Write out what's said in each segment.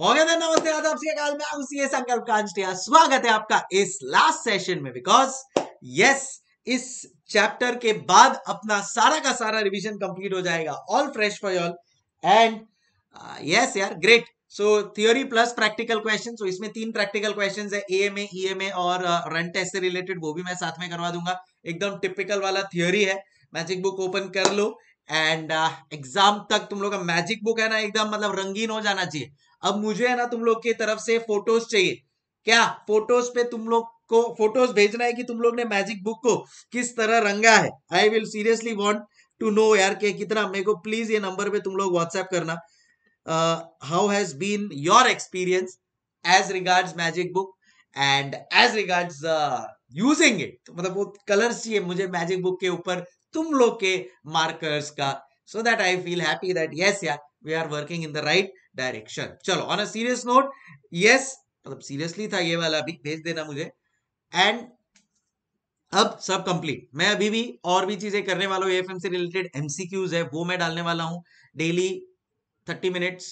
हो गया था नमस्ते आदाब काल में आप उसी संकल्प कांस्टिया स्वागत है आपका इस लास्ट सेशन में बिकॉज यस इस चैप्टर के बाद अपना सारा का सारा रिवीजन कंप्लीट हो जाएगा all fresh for all and yes यार great so theory plus practical question so इसमें तीन प्रैक्टिकल क्वेश्चन है A M E M A और रन uh, टेस्ट से रिलेटेड वो भी मैं साथ में करवा दूंगा एकदम टिपिकल वाला थियोरी है मैजिक बुक ओपन कर लो एंड एग्जाम uh, तक तुम लोग का मैजिक बुक है ना एकदम मतलब रंगीन हो जाना चाहिए अब मुझे है ना तुम लोग की तरफ से फोटोज चाहिए क्या फोटोज पे तुम लोग को फोटोज भेजना है कि तुम लोग ने मैजिक बुक को किस तरह रंगा है I will seriously want to know यार के कितना मेरे को प्लीज ये नंबर पे तुम लोग व्हाट्सएप करना how has been your experience as regards magic book and as regards using it मतलब वो कलर्स चाहिए मुझे मैजिक बुक के ऊपर तुम लोग के मार्कर्स का so that I feel happy that yes यार we are working in the right direction चलो on a serious note yes मतलब सीरियसली था ये वाला अभी भेज देना मुझे एंड अब सब कंप्लीट मैं अभी भी और भी चीजें करने वाला हूँ एफएम से रिलेटेड एमसीक्यूज है वो मैं डालने वाला हूँ डेली थर्टी मिनट्स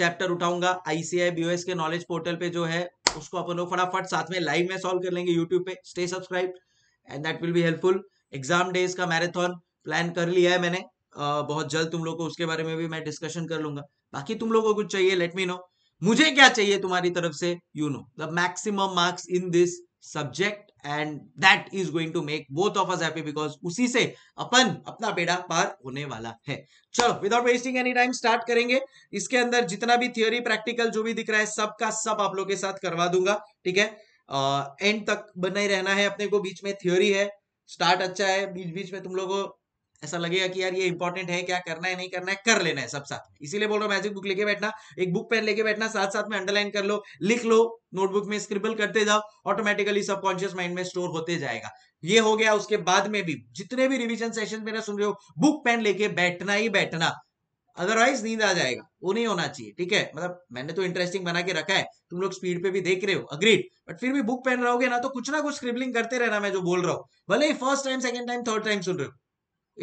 चैप्टर उठाऊंगा आईसीआई बीओएस के नॉलेज पोर्टल पे जो है उसको अपन लोग फटाफट साथ में लाइव में सॉल्व कर लेंगे यूट्यूब पे stay subscribe and that will be helpful exam days का मैराथन प्लान कर लिया है मैंने आ, बहुत जल्द तुम लोग को उसके बारे में भी मैं डिस्कशन कर लूंगा बाकी तुम लोगों को कुछ चाहिए लेट मी नो मुझे क्या चाहिए तुम्हारी तरफ से you know the maximum marks in this subject and that is going to make both of us happy because उसी से अपन अपना बेड़ा पार होने वाला है चलो without wasting any time start करेंगे इसके अंदर जितना भी थियोरी प्रैक्टिकल जो भी दिख रहा है सब का सब आप लोग के साथ करवा दूंगा ठीक है एंड uh, तक बना ही रहना है अपने को बीच में थ्योरी है स्टार्ट अच्छा है बीच बीच में तुम लोगों ऐसा लगेगा कि यार ये इंपॉर्टेंट है क्या करना है नहीं करना है कर लेना है सब साथ में इसीलिए बोल रहा हूँ मैजिक बुक लेके बैठना एक बुक पेन लेके बैठना साथ साथ में अंडरलाइन कर लो लिख लो नोटबुक में स्क्रिबल करते जाओ ऑटोमेटिकली सबकॉन्शियस माइंड में स्टोर होते जाएगा ये हो गया उसके बाद में भी जितने भी रिविजन सेशन मेरा सुन रहे हो बुक पेन लेके बैठना ही बैठना अदरवाइज नींद आ जाएगा वो नहीं होना चाहिए ठीक है मतलब मैंने तो इंटरेस्टिंग बना के रखा है तुम लोग स्पीड पे भी देख रहे हो अग्रीड बट फिर भी बुक पेन रहोगे ना तो कुछ ना कुछ स्क्रिबलिंग करते रहना मैं जो बोल रहा हूँ भले ही first time second time third time सुन रहे हो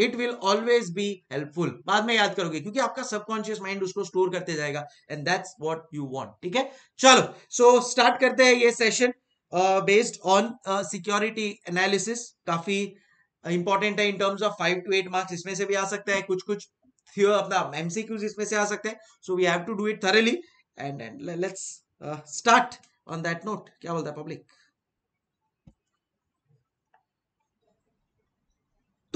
it will always be helpful बाद में याद करोगे क्योंकि आपका सबकॉन्शियस माइंड उसको स्टोर करते जाएगा and that's what you want ठीक है चलो सो so, स्टार्ट करते हैं ये session based on security analysis काफी इंपॉर्टेंट uh, है in terms of five to eight marks इसमें से भी आ सकता है कुछ कुछ थियो अपना एमसीक्यूज इसमें से आ सकते हैं so we have to do it thoroughly and let's start on that note क्या बोलता है पब्लिक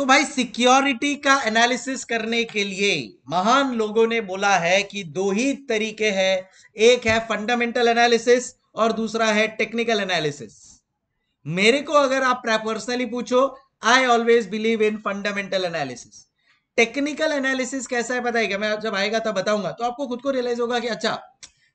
तो भाई सिक्योरिटी का एनालिसिस करने के लिए महान लोगों ने बोला है कि दो ही तरीके हैं एक है फंडामेंटल एनालिसिस और दूसरा है टेक्निकल एनालिसिस मेरे को अगर आप पर्सनली पूछो I always believe in fundamental analysis technical analysis कैसा है पता है क्या मैं जब आएगा तब बताऊंगा तो आपको खुद को रियलाइज होगा कि अच्छा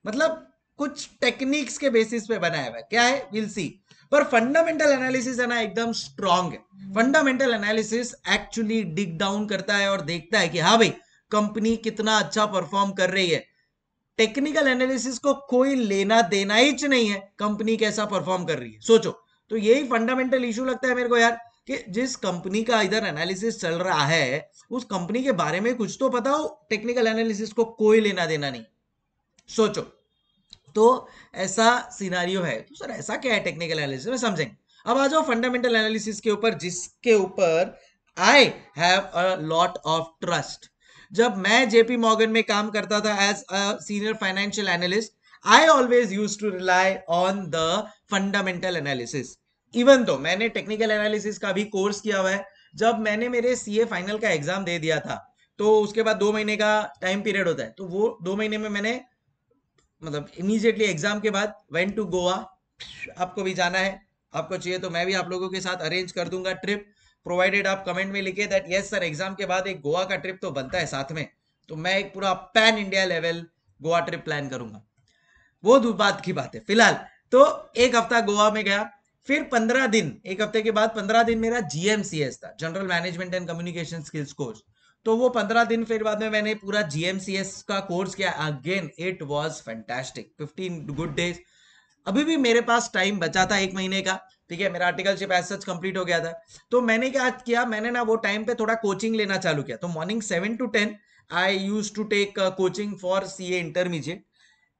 मतलब कुछ टेक्निक्स के बेसिस पे बनाया हुआ क्या है विल सी पर फंडामेंटल एनालिसिस है ना एकदम स्ट्रॉन्ग है fundamental analysis actually dig down करता है और देखता है कि हाँ भाई कंपनी कितना अच्छा परफॉर्म कर रही है टेक्निकल एनालिसिस को कोई लेना देना ही नहीं है कंपनी कैसा परफॉर्म कर रही है सोचो तो यही फंडामेंटल इश्यू लगता है मेरे को यार कि जिस कंपनी का इधर एनालिसिस चल रहा है उस कंपनी के बारे में कुछ तो पता हो टेक्निकल एनालिसिस को कोई लेना देना नहीं सोचो तो ऐसा सिनारियो है तो सर ऐसा क्या है टेक्निकल एनालिसिस में समझेंगे अब आ जाओ फंडामेंटल एनालिसिस के ऊपर जिसके ऊपर I have a lot of trust जब मैं जेपी मॉर्गन में काम करता था as a senior financial analyst I always use to rely on the fundamental analysis even though मैंने टेक्निकल एनालिसिस का भी कोर्स किया हुआ है जब मैंने मेरे सीए फाइनल का एग्जाम दे दिया था तो उसके बाद दो महीने का टाइम पीरियड होता है तो वो दो महीने में मैंने मतलब इमीजिएटली एग्जाम के बाद वेन टू गोवा आपको भी जाना है आपको चाहिए तो मैं भी आप लोगों के साथ अरेंज कर दूंगा ट्रिप प्रोवाइडेड आप कमेंट में लिखे दैट यस सर एग्जाम के बाद एक गोवा का ट्रिप तो बनता है साथ में तो मैं एक पूरा pan India level Goa trip plan करूंगा वो बात की बात है फिलहाल तो एक हफ्ता गोवा में गया फिर पंद्रह दिन एक हफ्ते के बाद पंद्रह दिन मेरा जीएमसीएस था general management and communication skills course तो वो पंद्रह दिन फिर बाद में मैंने पूरा जीएमसीएस का कोर्स किया again it was fantastic fifteen good days अभी भी मेरे पास टाइम बचा था एक महीने का ठीक है मेरा आर्टिकलशिप एज सच कंप्लीट हो गया था तो मैंने क्या किया मैंने ना वो टाइम पे थोड़ा कोचिंग लेना चालू किया तो morning seven to ten I use to take coaching for C A intermediate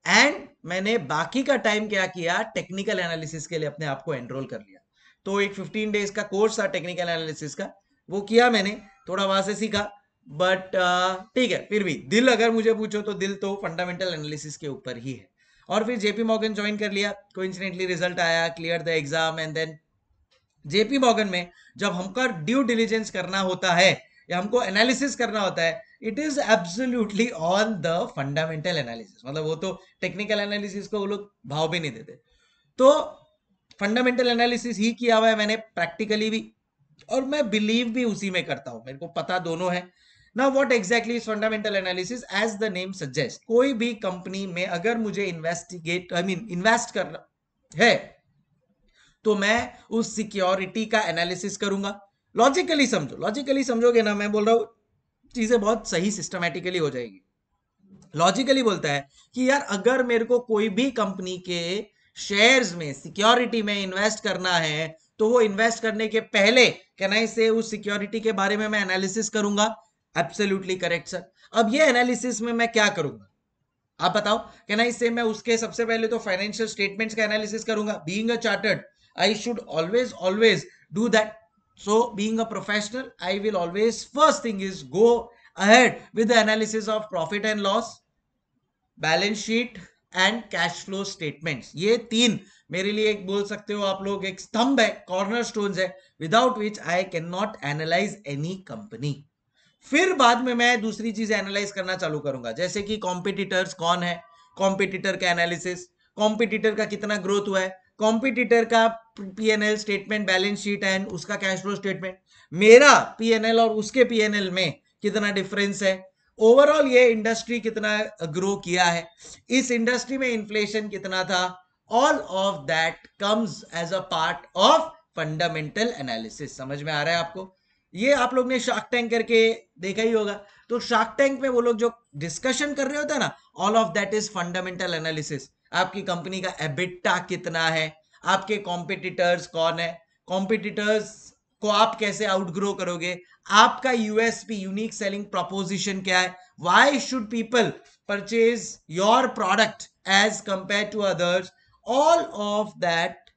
and मैंने बाकी का टाइम क्या किया टेक्निकल एनालिसिस के लिए अपने आप को एनरोल कर लिया तो एक फिफ्टीन डेज का कोर्स था टेक्निकल एनालिसिस का वो किया मैंने थोड़ा वहां से सीखा बट uh, ठीक है फिर भी दिल अगर मुझे पूछो तो दिल तो फंडामेंटल एनालिसिस के ऊपर ही है और फिर जेपी मॉगन ज्वाइन कर लिया कोइंसिडेंटली रिजल्ट आया clear the exam and then JP Morgan में जब हमको ड्यू डिलीजेंस करना होता है या हमको एनालिसिस करना होता है it is absolutely on the fundamental analysis मतलब वो तो टेक्निकल एनालिसिस को वो लोग भाव भी नहीं देते तो फंडामेंटल एनालिसिस ही किया हुआ है मैंने प्रैक्टिकली भी और मैं बिलीव भी उसी में करता हूं मेरे को पता दोनों है ना what exactly fundamental analysis as the name suggest कोई भी कंपनी में अगर मुझे इन्वेस्टिगेट आई मीन इन्वेस्ट करना है तो मैं उस सिक्योरिटी का एनालिसिस करूंगा लॉजिकली समझो लॉजिकली समझोगे ना मैं बोल रहा हूं चीजें बहुत सही सिस्टमेटिकली हो जाएगी लॉजिकली बोलता है कि यार अगर मेरे को कोई भी कंपनी के शेयर्स में सिक्योरिटी में इन्वेस्ट करना है तो वो इन्वेस्ट करने के पहले आई से उस सिक्योरिटी के बारे में मैं एनालिसिस करूंगा एब्सोल्युटली करेक्ट सर अब ये एनालिसिस में मैं क्या करूंगा आप बताओ कहना इससे मैं उसके सबसे पहले तो फाइनेंशियल स्टेटमेंट्स का एनालिसिस करूंगा being a chartered I should always always do that so being a professional I will always first thing is go ahead with the analysis of profit and loss, balance sheet and cash flow statements. ये तीन मेरे लिए एक बोल सकते हो आप लोग एक स्तंभ है कॉर्नर स्टोन है without which I cannot analyse any company फिर बाद में मैं दूसरी चीज एनालाइज करना चालू करूंगा जैसे कि कॉम्पिटिटर्स कौन है कॉम्पिटिटर का एनालिसिस कॉम्पिटिटर का कितना ग्रोथ हुआ है कॉम्पिटिटर का PNL statement balance sheet and उसका कैश फ्लो स्टेटमेंट मेरा पीएनएल और उसके पीएनएल में कितना डिफरेंस है ओवरऑल ये इंडस्ट्री कितना ग्रो किया है इस इंडस्ट्री में इन्फ्लेशन कितना था all of that comes as a part of fundamental analysis समझ में आ रहा है आपको ये आप लोग ने शार्क टैंक करके देखा ही होगा तो शार्क टैंक में वो लोग जो डिस्कशन कर रहे होते हैं ना all of that is fundamental analysis आपकी कंपनी का एबिटा कितना है आपके कॉम्पिटिटर्स कौन है कॉम्पिटिटर्स को आप कैसे आउटग्रो करोगे आपका यूएसपी यूनिक सेलिंग प्रोपोजिशन क्या है why should people purchase your product as compare to others all of that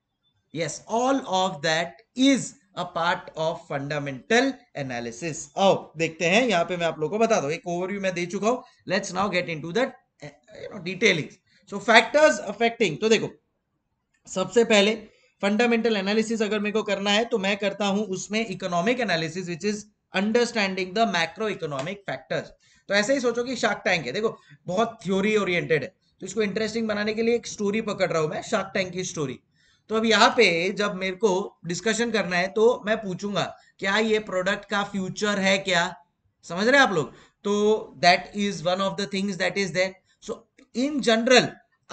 yes all of that is a part of fundamental analysis आओ देखते हैं यहां पे मैं आप लोगों को बता दू एक ओवरव्यू मैं दे चुका हूं let's now get into that detailing so factors affecting तो देखो सबसे पहले फंडामेंटल एनालिसिस अगर मेरे को करना है तो मैं करता हूं उसमें economic analysis which is understanding the macro economic factors तो ऐसे ही सोचो कि शार्क टैंक है देखो बहुत थ्योरी ओरिएंटेड है तो इसको इंटरेस्टिंग बनाने के लिए एक स्टोरी पकड़ रहा हूं मैं शार्क टैंक की स्टोरी तो अब यहाँ पे जब मेरे को डिस्कशन करना है तो मैं पूछूंगा क्या ये प्रोडक्ट का फ्यूचर है क्या समझ रहे हैं आप लोग तो that is one of the things that is then so in general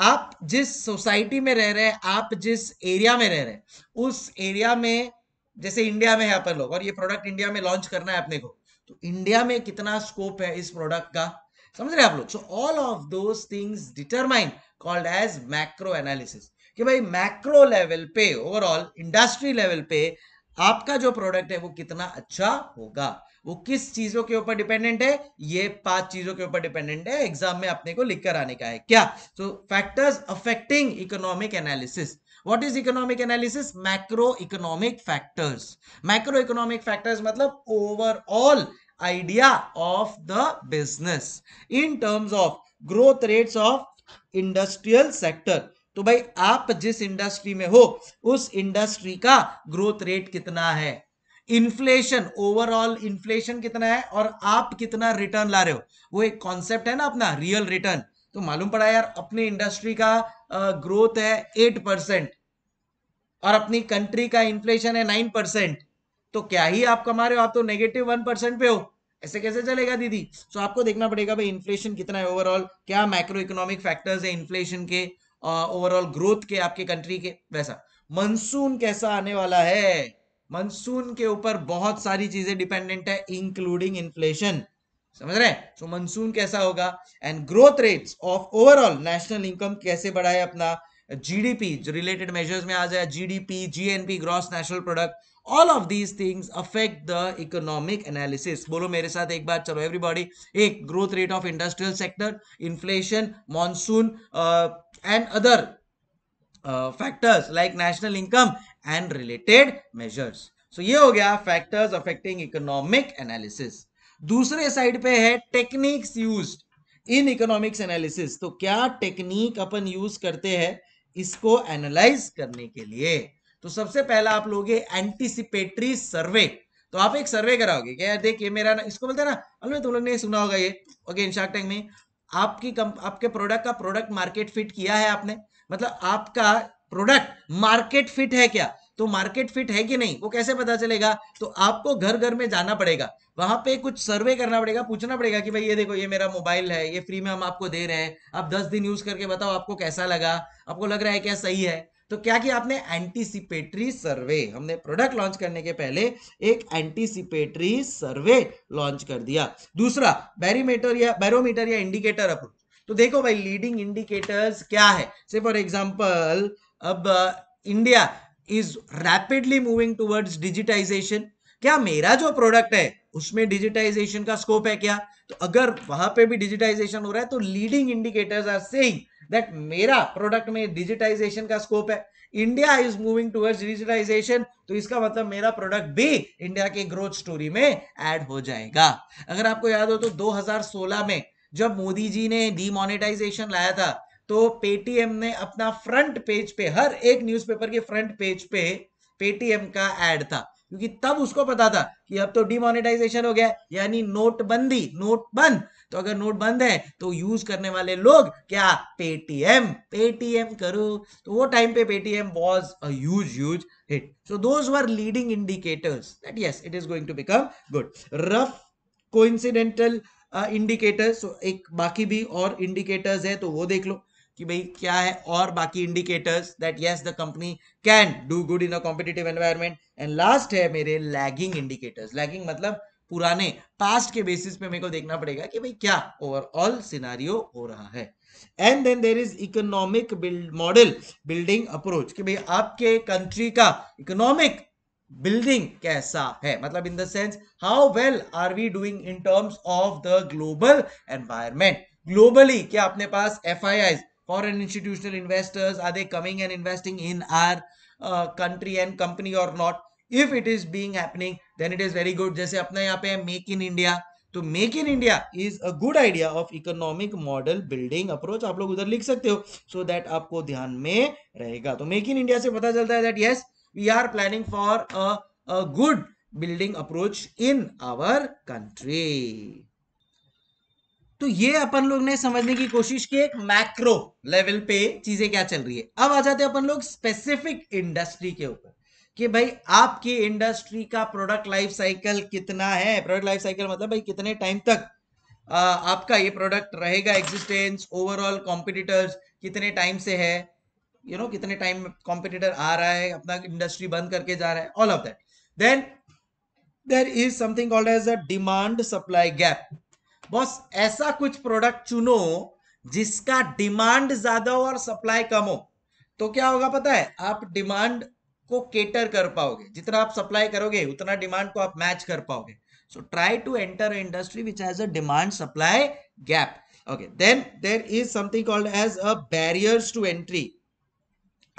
आप जिस सोसाइटी में रह रहे हैं आप जिस एरिया में रह रहे हैं उस एरिया में जैसे इंडिया में है अपन लोग और ये प्रोडक्ट इंडिया में लॉन्च करना है अपने को तो इंडिया में कितना स्कोप है इस प्रोडक्ट का समझ रहे हैं आप लोग so all of those things determine called as macro analysis कि भाई मैक्रो लेवल पे ओवरऑल इंडस्ट्री लेवल पे आपका जो प्रोडक्ट है वो कितना अच्छा होगा वो किस चीजों के ऊपर डिपेंडेंट है ये पांच चीजों के ऊपर डिपेंडेंट है एग्जाम में अपने को लिखकर आने का है क्या तो factors affecting economic analysis what is economic analysis macro economic factors macro economic factors मतलब overall idea of the business in terms of growth rates of industrial sector तो भाई आप जिस इंडस्ट्री में हो उस इंडस्ट्री का ग्रोथ रेट कितना है इन्फ्लेशन ओवरऑल इन्फ्लेशन कितना है और आप कितना रिटर्न ला रहे हो वो एक कॉन्सेप्ट है ना अपना रियल रिटर्न तो मालूम पड़ा यार अपने इंडस्ट्री का ग्रोथ है एट परसेंट और अपनी कंट्री का इन्फ्लेशन है नाइन परसेंट तो क्या ही आप कमा रहे हो आप तो नेगेटिव वन परसेंट पे हो ऐसे कैसे चलेगा दीदी सो so, आपको देखना पड़ेगा भाई इन्फ्लेशन कितना है ओवरऑल क्या माइक्रो इकोनॉमिक फैक्टर्स है इन्फ्लेशन के ओवरऑल ग्रोथ के आपके कंट्री के वैसा मानसून कैसा आने वाला है मानसून के ऊपर बहुत सारी चीजें डिपेंडेंट है इंक्लूडिंग इन्फ्लेशन समझ रहे हैं सो मानसून कैसा होगा and growth rates of overall national income कैसे बढ़ाए अपना जीडीपी जो रिलेटेड मेजर्स में आ जाए GDP GNP gross national product all of these things affect the economic analysis बोलो मेरे साथ एक बार चलो एवरीबॉडी एक growth rate of industrial sector inflation monsoon and other factors like national income and related measures so ये हो गया फैक्टर्स अफेक्टिंग इकोनॉमिक एनालिसिस दूसरे साइड पे है techniques use in economics analysis तो क्या टेक्निक अपन यूज करते हैं इसको एनालाइज करने के लिए तो सबसे पहला आप लोगे एंटीसिपेटरी सर्वे तो आप एक सर्वे कराओगे क्या देख ये मेरा ना इसको बोलते हैं ना अलवे तुम लोग ने सुना होगा ये इन शार्क टैंक में आपकी कम, आपके प्रोडक्ट का प्रोडक्ट मार्केट फिट किया है आपने मतलब आपका प्रोडक्ट मार्केट फिट है क्या तो मार्केट फिट है कि नहीं वो कैसे पता चलेगा तो आपको घर घर में जाना पड़ेगा वहां पे कुछ सर्वे करना पड़ेगा पूछना पड़ेगा कि भाई ये देखो ये मेरा मोबाइल है ये फ्री में हम आपको दे रहे हैं आप दस दिन यूज करके बताओ आपको कैसा लगा आपको लग रहा है क्या सही है तो क्या किया आपने एंटीसिपेटरी सर्वे हमने प्रोडक्ट लॉन्च करने के पहले एक एंटीसिपेटरी सर्वे लॉन्च कर दिया दूसरा बैरीमीटर या बैरोमीटर या इंडिकेटर अप्रोच तो देखो भाई लीडिंग इंडिकेटर्स क्या है से फॉर एग्जाम्पल अब India is rapidly moving towards digitisation क्या मेरा जो प्रोडक्ट है उसमें डिजिटाइजेशन का स्कोप है क्या तो अगर वहां पे भी डिजिटाइजेशन हो रहा है तो leading indicators are saying that मेरा प्रोडक्ट में डिजिटाइजेशन का स्कोप है India is moving towards digitisation तो इसका मतलब मेरा प्रोडक्ट भी इंडिया के ग्रोथ स्टोरी में एड हो जाएगा अगर आपको याद हो तो 2016 में जब मोदी जी ने डिमोनेटाइजेशन लाया था तो पेटीएम ने अपना फ्रंट पेज पे हर एक न्यूज़पेपर के फ्रंट पेज पे पेटीएम का एड था क्योंकि तब उसको पता था कि अब तो डिमोनेटाइजेशन हो गया यानी नोटबंदी नोट बंद तो अगर नोट बंद है तो यूज करने वाले लोग क्या पेटीएम पेटीएम करो तो वो टाइम पे Paytm was a huge hit so those were leading indicators that yes it is going to become good रफ को इंसिडेंटल इंडिकेटर्स एक बाकी भी और इंडिकेटर्स है तो वो देख लो कि भाई क्या है और बाकी indicators that yes the company can do good in a competitive environment and last है मेरे लैगिंग इंडिकेटर्स लैगिंग मतलब पुराने पास्ट के बेसिस पे मेरे को देखना पड़ेगा कि भाई क्या ओवरऑल सिनारियो हो रहा है and then there is economic build model building approach कि भाई आपके कंट्री का इकोनॉमिक बिल्डिंग कैसा है मतलब in the sense how well are we doing in terms of the global environment globally क्या अपने पास F I I foreign institutional investors are they coming and investing in our country and company और not if it is being happening then it is very good जैसे अपना यहाँ पे make in India तो make in India is a good idea of economic model building approach आप लोग उधर लिख सकते हो सो so दैट आपको ध्यान में रहेगा तो मेक इन इंडिया से पता चलता है that yes we are planning for a good building approach in our country तो ये अपन लोग ने समझने की कोशिश की एक मैक्रो लेवल पे चीजें क्या चल रही है अब आ जाते हैं अपन लोग स्पेसिफिक इंडस्ट्री के ऊपर कि भाई आपकी इंडस्ट्री का प्रोडक्ट लाइफ साइकिल कितना है प्रोडक्ट लाइफ साइकिल मतलब भाई कितने टाइम तक आ, आपका ये प्रोडक्ट रहेगा एग्जिस्टेंस ओवरऑल कॉम्पिटिटर्स कितने टाइम से है यू you नो know, कितने टाइम कॉम्पिटिटर आ रहा है अपना इंडस्ट्री बंद करके जा रहा है all of that then there is something called as a demand supply gap boss ऐसा कुछ प्रोडक्ट चुनो जिसका डिमांड ज्यादा हो और सप्लाई कम हो तो क्या होगा पता है आप डिमांड को केटर कर पाओगे जितना आप सप्लाई करोगे उतना डिमांड को आप मैच कर पाओगे सो try to enter industry which has has a demand supply gap okay then there is something called as a barriers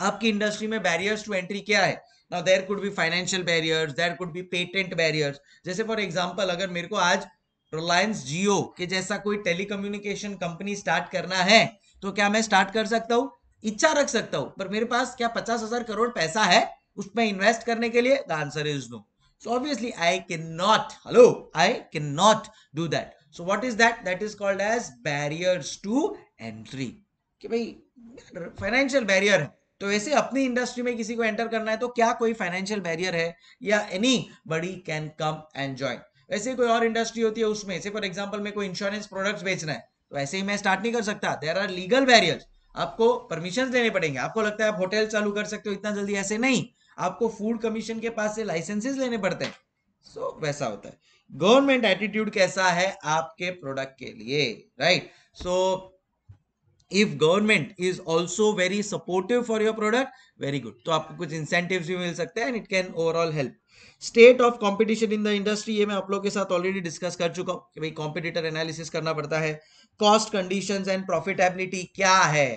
आपकी इंडस्ट्री में बैरियर्स टू एंट्री क्या है now there could be financial barriers there could be patent barriers जैसे for example अगर मेरे को आज रिलायंस जियो के जैसा कोई टेलीकम्युनिकेशन कंपनी स्टार्ट करना है तो क्या मैं स्टार्ट कर सकता हूँ इच्छा रख सकता हूँ पर मेरे पास क्या पचास हजार करोड़ पैसा है उसमें इन्वेस्ट करने के लिए the answer is no so obviously I obviously not hello I i not do that so what is that that is called as barrier to entry कि भाई फाइनेंशियल बैरियर है तो ऐसे अपनी इंडस्ट्री में किसी को एंटर करना है तो क्या कोई फाइनेंशियल बैरियर है या anybody can come and join वैसे कोई और इंडस्ट्री होती है उसमें से फॉर एग्जांपल मैं कोई इंश्योरेंस प्रोडक्ट्स बेचना है तो ऐसे ही मैं स्टार्ट नहीं कर सकता देर आर लीगल बैरियर आपको परमिशन लेने पड़ेंगे आपको लगता है आप होटल चालू कर सकते हो इतना जल्दी ऐसे नहीं आपको फूड कमीशन के पास से लाइसेंसेस लेने पड़ते हैं सो so, वैसा होता है गवर्नमेंट एटीट्यूड कैसा है आपके प्रोडक्ट के लिए right so if government is also very supportive for your product very good तो आपको कुछ इंसेंटिव भी मिल सकते हैं and it can overall help state of competition in the industry ये मैं आप लोगों के साथ ऑलरेडी डिस्कस कर चुका हूँ कि भाई कॉम्पिटिटर एनालिसिस करना पड़ता है कॉस्ट कंडीशन एंड प्रॉफिटेबिलिटी क्या है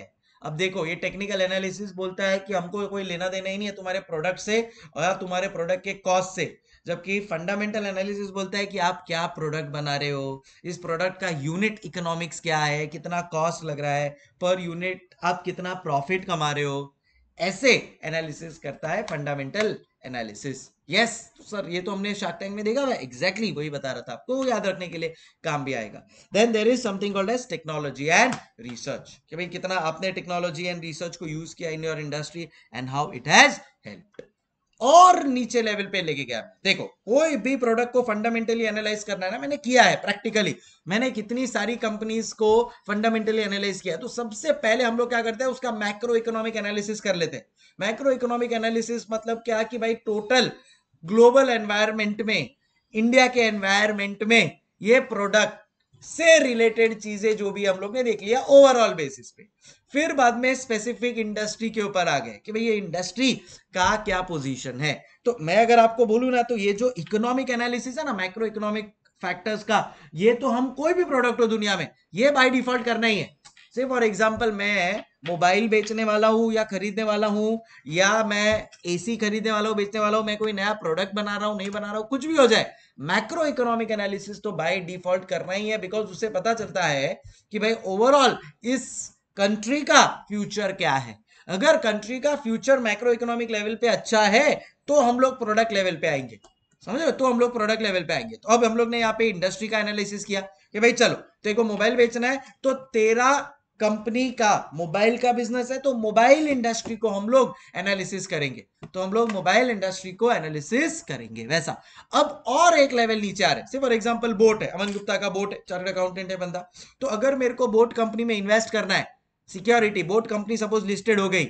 अब देखो ये टेक्निकल एनालिसिस बोलता है कि हमको कोई लेना देना ही नहीं है तुम्हारे प्रोडक्ट से और तुम्हारे प्रोडक्ट के कॉस्ट से जबकि फंडामेंटल एनालिसिस बोलता है कि आप क्या प्रोडक्ट बना रहे हो इस प्रोडक्ट का यूनिट इकोनॉमिक्स क्या है कितना कॉस्ट लग रहा है पर यूनिट आप कितना प्रॉफिट कमा रहे हो ऐसे एनालिसिस करता है fundamental analysis yes yes, sir ये तो हमने शार्क टैंक में देखा हुआ एग्जैक्टली वही बता रहा था आपको याद रखने के लिए काम भी आएगा then there is something called as technology and research कि भाई कितना आपने टेक्नोलॉजी एंड रिसर्च को यूज किया in your industry and how it has help और नीचे लेवल पे लेके गया देखो कोई भी प्रोडक्ट को फंडामेंटली एनालाइज करना है ना मैंने किया है प्रैक्टिकली मैंने कितनी सारी कंपनीज को फंडामेंटली एनालाइज किया तो सबसे पहले हम लोग क्या करते हैं उसका मैक्रो इकोनॉमिक एनालिसिस कर लेते हैं मैक्रो इकोनॉमिक एनालिसिस मतलब क्या कि भाई टोटल ग्लोबल एनवायरमेंट में इंडिया के एनवायरमेंट में ये प्रोडक्ट से रिलेटेड चीजें जो भी हम लोग ने देख लिया ओवरऑल बेसिस पे फिर बाद में स्पेसिफिक इंडस्ट्री के ऊपर आ गए कि भाई ये इंडस्ट्री का क्या पोजीशन है तो मैं अगर आपको बोलूं ना तो ये जो इकोनॉमिक एनालिसिस है ना माइक्रो इकोनॉमिक फैक्टर्स का ये तो हम कोई भी प्रोडक्ट हो दुनिया में ये बाय डिफॉल्ट करना ही है से फॉर एग्जाम्पल मैं मोबाइल बेचने वाला हूँ या खरीदने वाला हूँ या मैं एसी खरीदने वाला हूँ बेचने वाला हूँ मैं कोई नया प्रोडक्ट बना रहा हूँ नहीं बना रहा हूँ कुछ भी हो जाए मैक्रो इकोनॉमिक एनालिसिस तो बाय डिफॉल्ट करना ही है बिकॉज उससे पता चलता है कि भाई ओवरऑल इस कंट्री का फ्यूचर क्या है अगर कंट्री का फ्यूचर मैक्रो इकोनॉमिक लेवल पे अच्छा है तो हम लोग प्रोडक्ट लेवल पे आएंगे समझ तो हम लोग प्रोडक्ट लेवल पे आएंगे तो अब हम लोग ने यहाँ पे इंडस्ट्री का एनालिसिस किया कि भाई चलो तेरे को मोबाइल बेचना है तो तेरा कंपनी का मोबाइल का बिजनेस है तो मोबाइल इंडस्ट्री को हम लोग एनालिसिस करेंगे तो हम लोग मोबाइल इंडस्ट्री को एनालिसिस करेंगे वैसा अब और एक लेवल नीचे आ रहे हैं फॉर एग्जांपल बोट है अमन गुप्ता का बोट है चार्ट अकाउंटेंट है बंदा तो अगर मेरे को बोट कंपनी में इन्वेस्ट करना है सिक्योरिटी बोट कंपनी सपोज लिस्टेड हो गई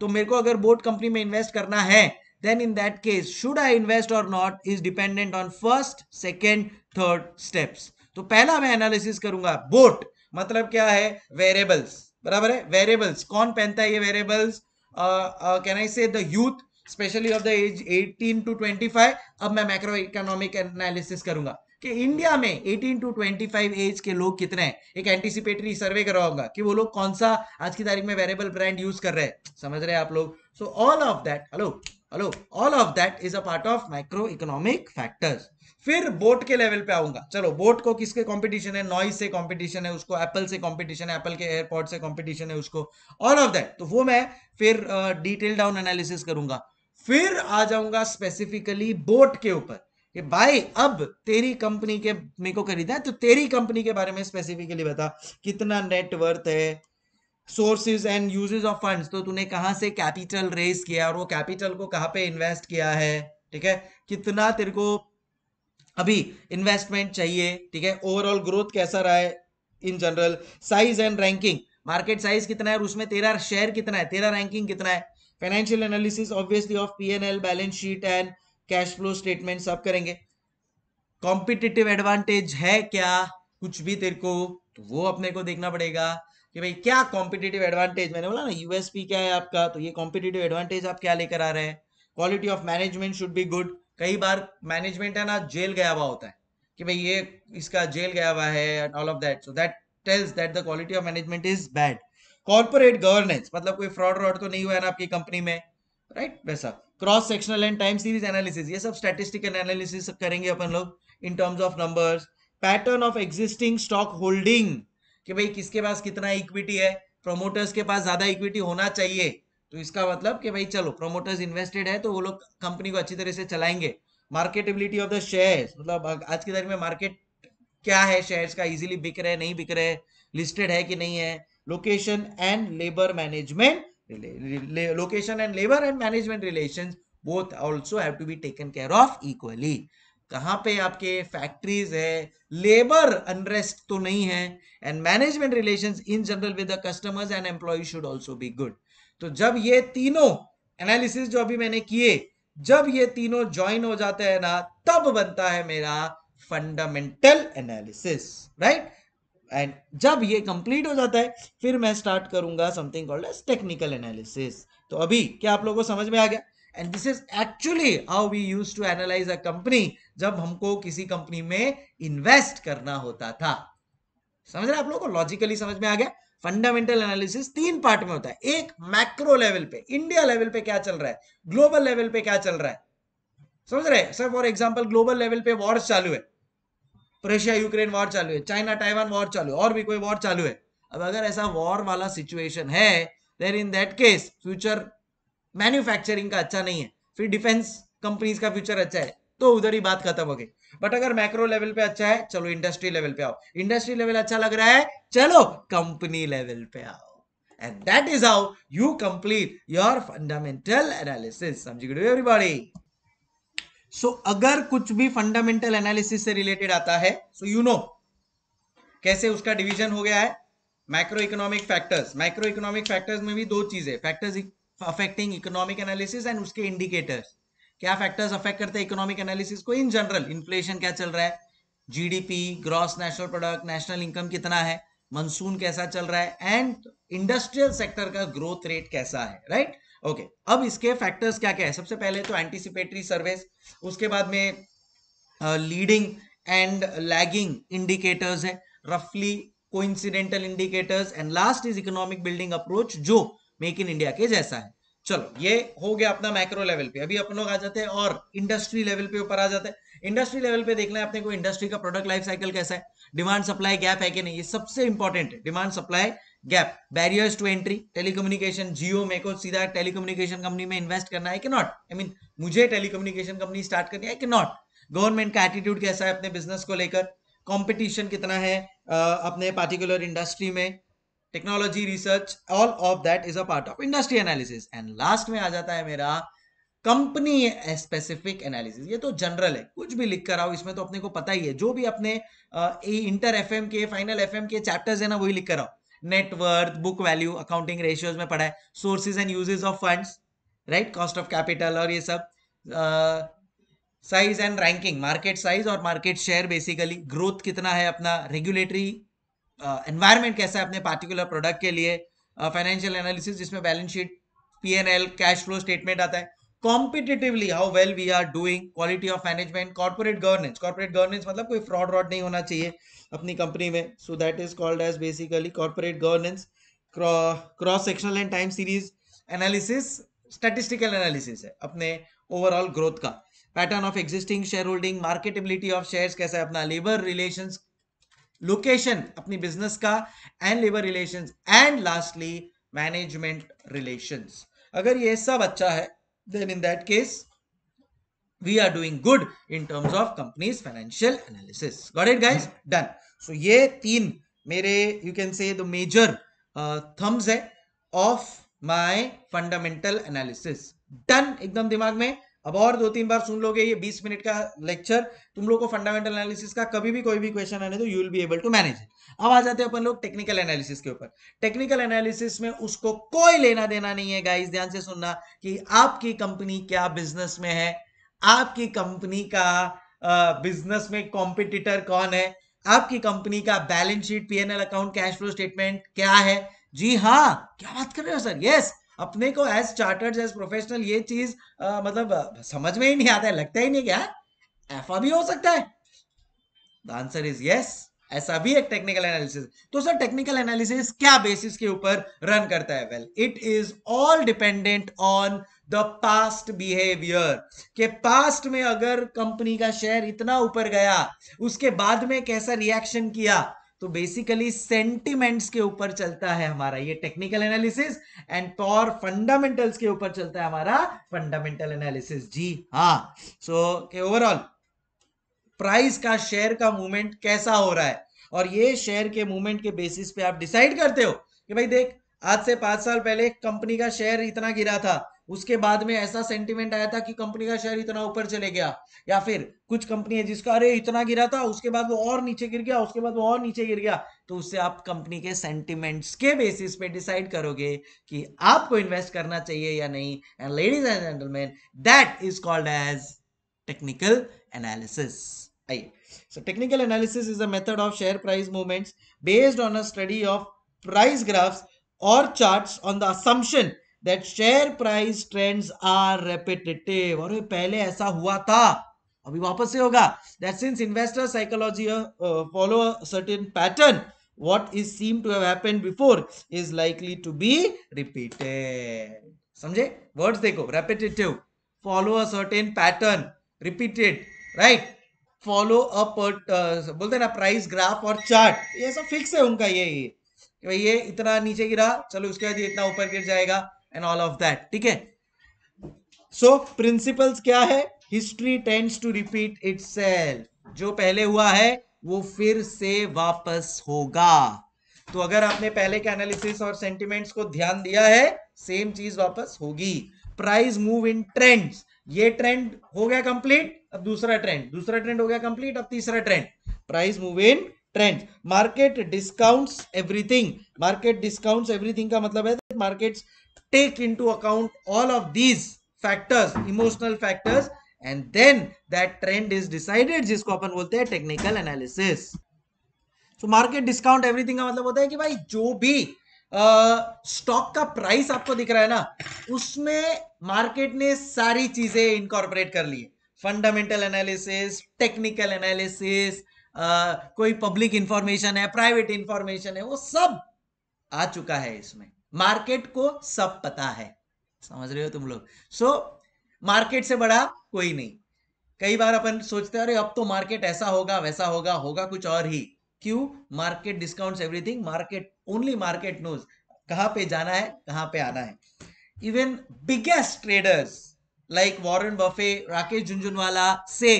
तो मेरे को अगर बोट कंपनी में इन्वेस्ट करना है then in that case should I invest और not is dependent on first second third steps तो पहला मैं एनालिसिस करूंगा बोट मतलब क्या है वेरिएबल्स बराबर है वेरिएबल्स कौन पहनता है ये variables can I say the youth specially of the age 18 to 25 अब मैं मैक्रो इकोनॉमिक एनालिसिस करूंगा कि इंडिया में 18 टू 25 एज के लोग कितने हैं एक एंटीसिपेटरी सर्वे करवाऊंगा कि वो लोग कौन सा आज की तारीख में वेरिएबल ब्रांड यूज कर रहे हैं समझ रहे हैं आप लोग so all of that hello hello all of that is a part of micro economic factors फिर बोट के लेवल पे आऊंगा चलो बोट को किसके कंपटीशन है नॉइस से कंपटीशन है उसको एप्पल से कंपटीशन है एप्पल के एयरपोर्ट से कंपटीशन है उसको ऑल ऑफ दैट तो वो मैं फिर डिटेल डाउन एनालिसिस करूंगा फिर आ जाऊंगा स्पेसिफिकली बोट के ऊपर कि भाई अब तेरी कंपनी के मेरे को खरीदा है तो तेरी कंपनी के बारे में स्पेसिफिकली बता कितना नेटवर्थ है sources and uses of funds तो तूने कहाँ से कैपिटल रेज किया और वो कैपिटल को कहाँ पे इन्वेस्ट किया है ठीक है कितना तेरे को अभी इन्वेस्टमेंट चाहिए ठीक है ओवरऑल ग्रोथ कैसा रहा है in general size and ranking market size कितना है और उसमें तेरा शेयर कितना है तेरा रैंकिंग कितना है financial analysis obviously of PNL balance sheet and cash flow statement सब करेंगे कॉम्पिटेटिव एडवांटेज है क्या कुछ भी तेरे को तो वो अपने को देखना पड़ेगा कि भाई क्या कॉम्पिटेटिव एडवांटेज मैंने बोला ना यूएसपी क्या है आपका तो ये कॉम्पिटेटिव एडवांटेज आप क्या लेकर आ रहे हैं quality of management should be good कई बार मैनेजमेंट है ना जेल गया हुआ होता है कि भाई ये इसका जेल गया हुआ है and all of that so that tells that the quality of management is bad corporate governance मतलब कोई फ्रॉड व्रॉड तो नहीं हुआ है ना आपकी कंपनी में राइट right? वैसा cross sectional and time series analysis ये सब स्टैटिस्टिकल एनालिसिस करेंगे अपन लोग in terms of numbers pattern of existing stock holding कि भाई किसके पास कितना इक्विटी है प्रोमोटर्स के पास ज्यादा इक्विटी होना चाहिए तो इसका मतलब कि भाई चलो प्रोमोटर्स इन्वेस्टेड है तो वो लोग कंपनी को अच्छी तरह से चलाएंगे मार्केटेबिलिटी ऑफ द शेयर्स मतलब आज की तारीख में मार्केट क्या है शेयर्स का इजीली बिक रहे नहीं बिक रहे लिस्टेड है कि नहीं है location and labour management location and labour and management relation both also have to be taken care of equally कहाँ पे आपके फैक्ट्रीज है लेबर अनरेस्ट तो नहीं है and management relation in general with the customers and employ should also be good तो जब ये तीनों एनालिसिस जो अभी मैंने किए जब ये तीनों ज्वाइन हो जाते हैं ना तब बनता है मेरा फंडामेंटल एनालिसिस राइट एंड जब ये कंप्लीट हो जाता है फिर मैं स्टार्ट करूंगा something called as technical analysis तो अभी क्या आप लोगों को समझ में आ गया and this is actually how we use to analyse a company जब हमको किसी कंपनी में इन्वेस्ट करना होता था समझ रहे आप लोगों को लॉजिकली समझ में आ गया फंडामेंटल एनालिसिस तीन पार्ट में होता है एक मैक्रो लेवल पे इंडिया लेवल पे क्या चल रहा है ग्लोबल लेवल पे क्या चल रहा है समझ रहे sir for example global level पे वॉर्स चालू है रशिया यूक्रेन वॉर चालू है चाइना टाइवान वॉर चालू है और भी कोई वॉर चालू है अब अगर ऐसा वॉर वाला सिचुएशन है then in that case future manufacturing का अच्छा नहीं है फिर डिफेंस कंपनीज का फ्यूचर अच्छा है तो उधर ही बात खत्म हो गई बट अगर मैक्रो लेवल पे अच्छा है चलो इंडस्ट्री लेवल पे आओ इंडस्ट्री लेवल अच्छा लग रहा है चलो कंपनी लेवल पे आओ and that is how you complete your fundamental analysis समझ गए अगर कुछ भी फंडामेंटल एनालिसिस से रिलेटेड आता है सो यू नो कैसे उसका डिविजन हो गया है micro economic factors micro economic factors में भी दो चीजें factors affecting economic analysis and उसके इंडिकेटर्स क्या फैक्टर्स अफेक्ट करते हैं इकोनॉमिक एनालिसिस को इन जनरल इन्फ्लेशन क्या चल रहा है GDP gross national product national income कितना है मानसून कैसा चल रहा है एंड इंडस्ट्रियल सेक्टर का ग्रोथ रेट कैसा है राइट right? Okay okay. अब इसके फैक्टर्स क्या क्या है सबसे पहले तो एंटीसिपेटरी सर्विस उसके बाद में लीडिंग एंड लैगिंग इंडिकेटर्स है रफली coincidental indicators and last is economic building approach जो मेक इन इंडिया के जैसा है चलो ये हो गया अपना मैक्रो लेवल पे अभी अपन लोग आ जाते हैं और इंडस्ट्री लेवल पे ऊपर आ जाते हैं इंडस्ट्री लेवल पे देखना है अपने को इंडस्ट्री का प्रोडक्ट लाइफ साइकिल कैसा है डिमांड सप्लाई गैप है कि नहीं ये सबसे इंपॉर्टेंट है demand supply gap barriers to entry telecommunication Jio मे को सीधा टेलीकम्युनिकेशन कंपनी में इन्वेस्ट करना है कि नॉट आई मीन मुझे टेलीकम्युनिकेशन कंपनी स्टार्ट करनी है कि नॉट गवर्नमेंट का एटीट्यूड कैसा है अपने बिजनेस को लेकर कॉम्पिटिशन कितना है अपने पार्टिकुलर इंडस्ट्री में technology research all of that is a part of industry analysis and last में आ जाता है मेरा कंपनी स्पेसिफिक एनालिसिस ये तो जनरल है कुछ भी लिख कर आओ इसमें तो अपने को पता ही है जो भी अपने इंटर एफ एम के फाइनल एफ एम के चैप्टर्स है ना वही लिख कर आओ net worth book value accounting ratios में पढ़ा है sources and uses of funds right cost of capital और ये सब size and ranking market size और मार्केट शेयर बेसिकली ग्रोथ कितना है अपना रेगुलेटरी एनवायरमेंट uh, कैसा है अपने पार्टिकुलर प्रोडक्ट के लिए फाइनेंशियल uh, एनालिसिस जिसमें balance sheet PNL cash flow statement आता है competitively how well we are doing quality of management corporate governance corporate governance मतलब कोई फ्रॉड व्रॉड नहीं होना चाहिए अपनी कंपनी में so that is called as basically corporate governance cross sectional and time series analysis statistical analysis है अपने overall growth का pattern of existing share holding marketability of share कैसा है अपना लेबर रिलेशन लोकेशन अपनी बिजनेस का and labour relations and lastly management relations अगर ये सब अच्छा है then in that case we are doing good in terms of company's financial analysis got it guys done so ye teen mere you can say the major uh, thumbs hai of my fundamental analysis done ekdam dimag mein अब और दो तीन बार सुन लोगे ये 20 minute का lecture तुम लोग को फंडामेंटल एनालिसिस का कभी भी कोई भी क्वेश्चन आने तो you will be able to manage अब आ जाते हैं अपन लोग टेक्निकल एनालिसिस के ऊपर टेक्निकल एनालिसिस में उसको कोई लेना देना नहीं है गाइस ध्यान से सुनना कि आपकी कंपनी क्या बिजनेस में है आपकी कंपनी का बिजनेस में कॉम्पिटिटर कौन है आपकी कंपनी का balance sheet PNL account cash flow statement क्या है जी हाँ क्या बात कर रहे हो सर यस yes. अपने को एज चार्टर्ड एज प्रोफेशनल ये चीज मतलब समझ में ही नहीं आता है लगता ही नहीं क्या ऐसा भी हो सकता है द आंसर इज यस ऐसा भी एक टेक्निकल एनालिसिस तो सर टेक्निकल एनालिसिस क्या बेसिस के ऊपर रन करता है well it is all dependent on the past behaviour के पास्ट में अगर कंपनी का शेयर इतना ऊपर गया उसके बाद में कैसा रिएक्शन किया तो बेसिकली सेंटिमेंट्स के ऊपर चलता है हमारा ये technical analysis and poor fundamentals के ऊपर चलता है हमारा फंडामेंटल एनालिसिस जी हाँ सो के ओवरऑल प्राइस का शेयर का मूवमेंट कैसा हो रहा है और ये शेयर के मूवमेंट के बेसिस पे आप डिसाइड करते हो कि भाई देख आज से पांच साल पहले कंपनी का शेयर इतना गिरा था उसके बाद में ऐसा सेंटिमेंट आया था कि कंपनी का शेयर इतना ऊपर चले गया या फिर कुछ कंपनी है जिसका अरे इतना गिरा था उसके बाद वो और नीचे गिर गया उसके बाद वो और नीचे गिर गया तो उससे आप कंपनी के सेंटिमेंट्स के बेसिस पे डिसाइड करोगे कि आपको इन्वेस्ट करना चाहिए या नहीं and ladies and gentleman that is called as technical analysis आइए so technical analysis is a method of share price movements based on a study of price graphs और charts on the assumption that share price trends are repetitive और पहले ऐसा हुआ था अभी वापस से होगा that since investor psychology follow certain pattern what is seem to have happened before is likely to be repeated समझे वर्ड्स देखो repetitive follow a certain pattern repeated right follow a बोलते ना प्राइस ग्राफ और chart ये सब fix है उनका ये ये भाई ये इतना नीचे गिरा चलो उसके बाद ये इतना ऊपर गिर जाएगा एंड ऑल ऑफ दैट ठीक है सो प्रिंसिपल्स क्या है history tends to repeat it जो पहले हुआ है वो फिर से वापस होगा तो अगर आपने पहले के एनालिसिस और सेंटिमेंट्स को ध्यान दिया है सेम चीज वापस होगी प्राइस मूव इन ट्रेंड्स ये ट्रेंड हो गया कंप्लीट अब दूसरा ट्रेंड दूसरा ट्रेंड हो गया कंप्लीट अब तीसरा trend price move in trend market discounts everything market discounts everything का मतलब है markets take into account all of these factors emotional factors and then that trend is decided जिसको अपन बोलते हैं technical analysis so market discount everything का मतलब होता है कि भाई जो भी स्टॉक uh, का प्राइस आपको दिख रहा है ना उसमें मार्केट ने सारी चीजें इनकॉर्पोरेट कर ली फंडामेंटल एनालिसिस टेक्निकल एनालिसिस कोई पब्लिक इंफॉर्मेशन है प्राइवेट इंफॉर्मेशन है वो सब आ चुका है इसमें मार्केट को सब पता है समझ रहे हो तुम लोग सो मार्केट से बड़ा कोई नहीं कई बार अपन सोचते हैं अरे अब तो मार्केट ऐसा होगा वैसा होगा होगा कुछ और ही क्यों market discounts everything market only market knows कहां पे जाना है कहां पे आना है even biggest traders like Warren Buffett Rakesh Jhunjhunwala से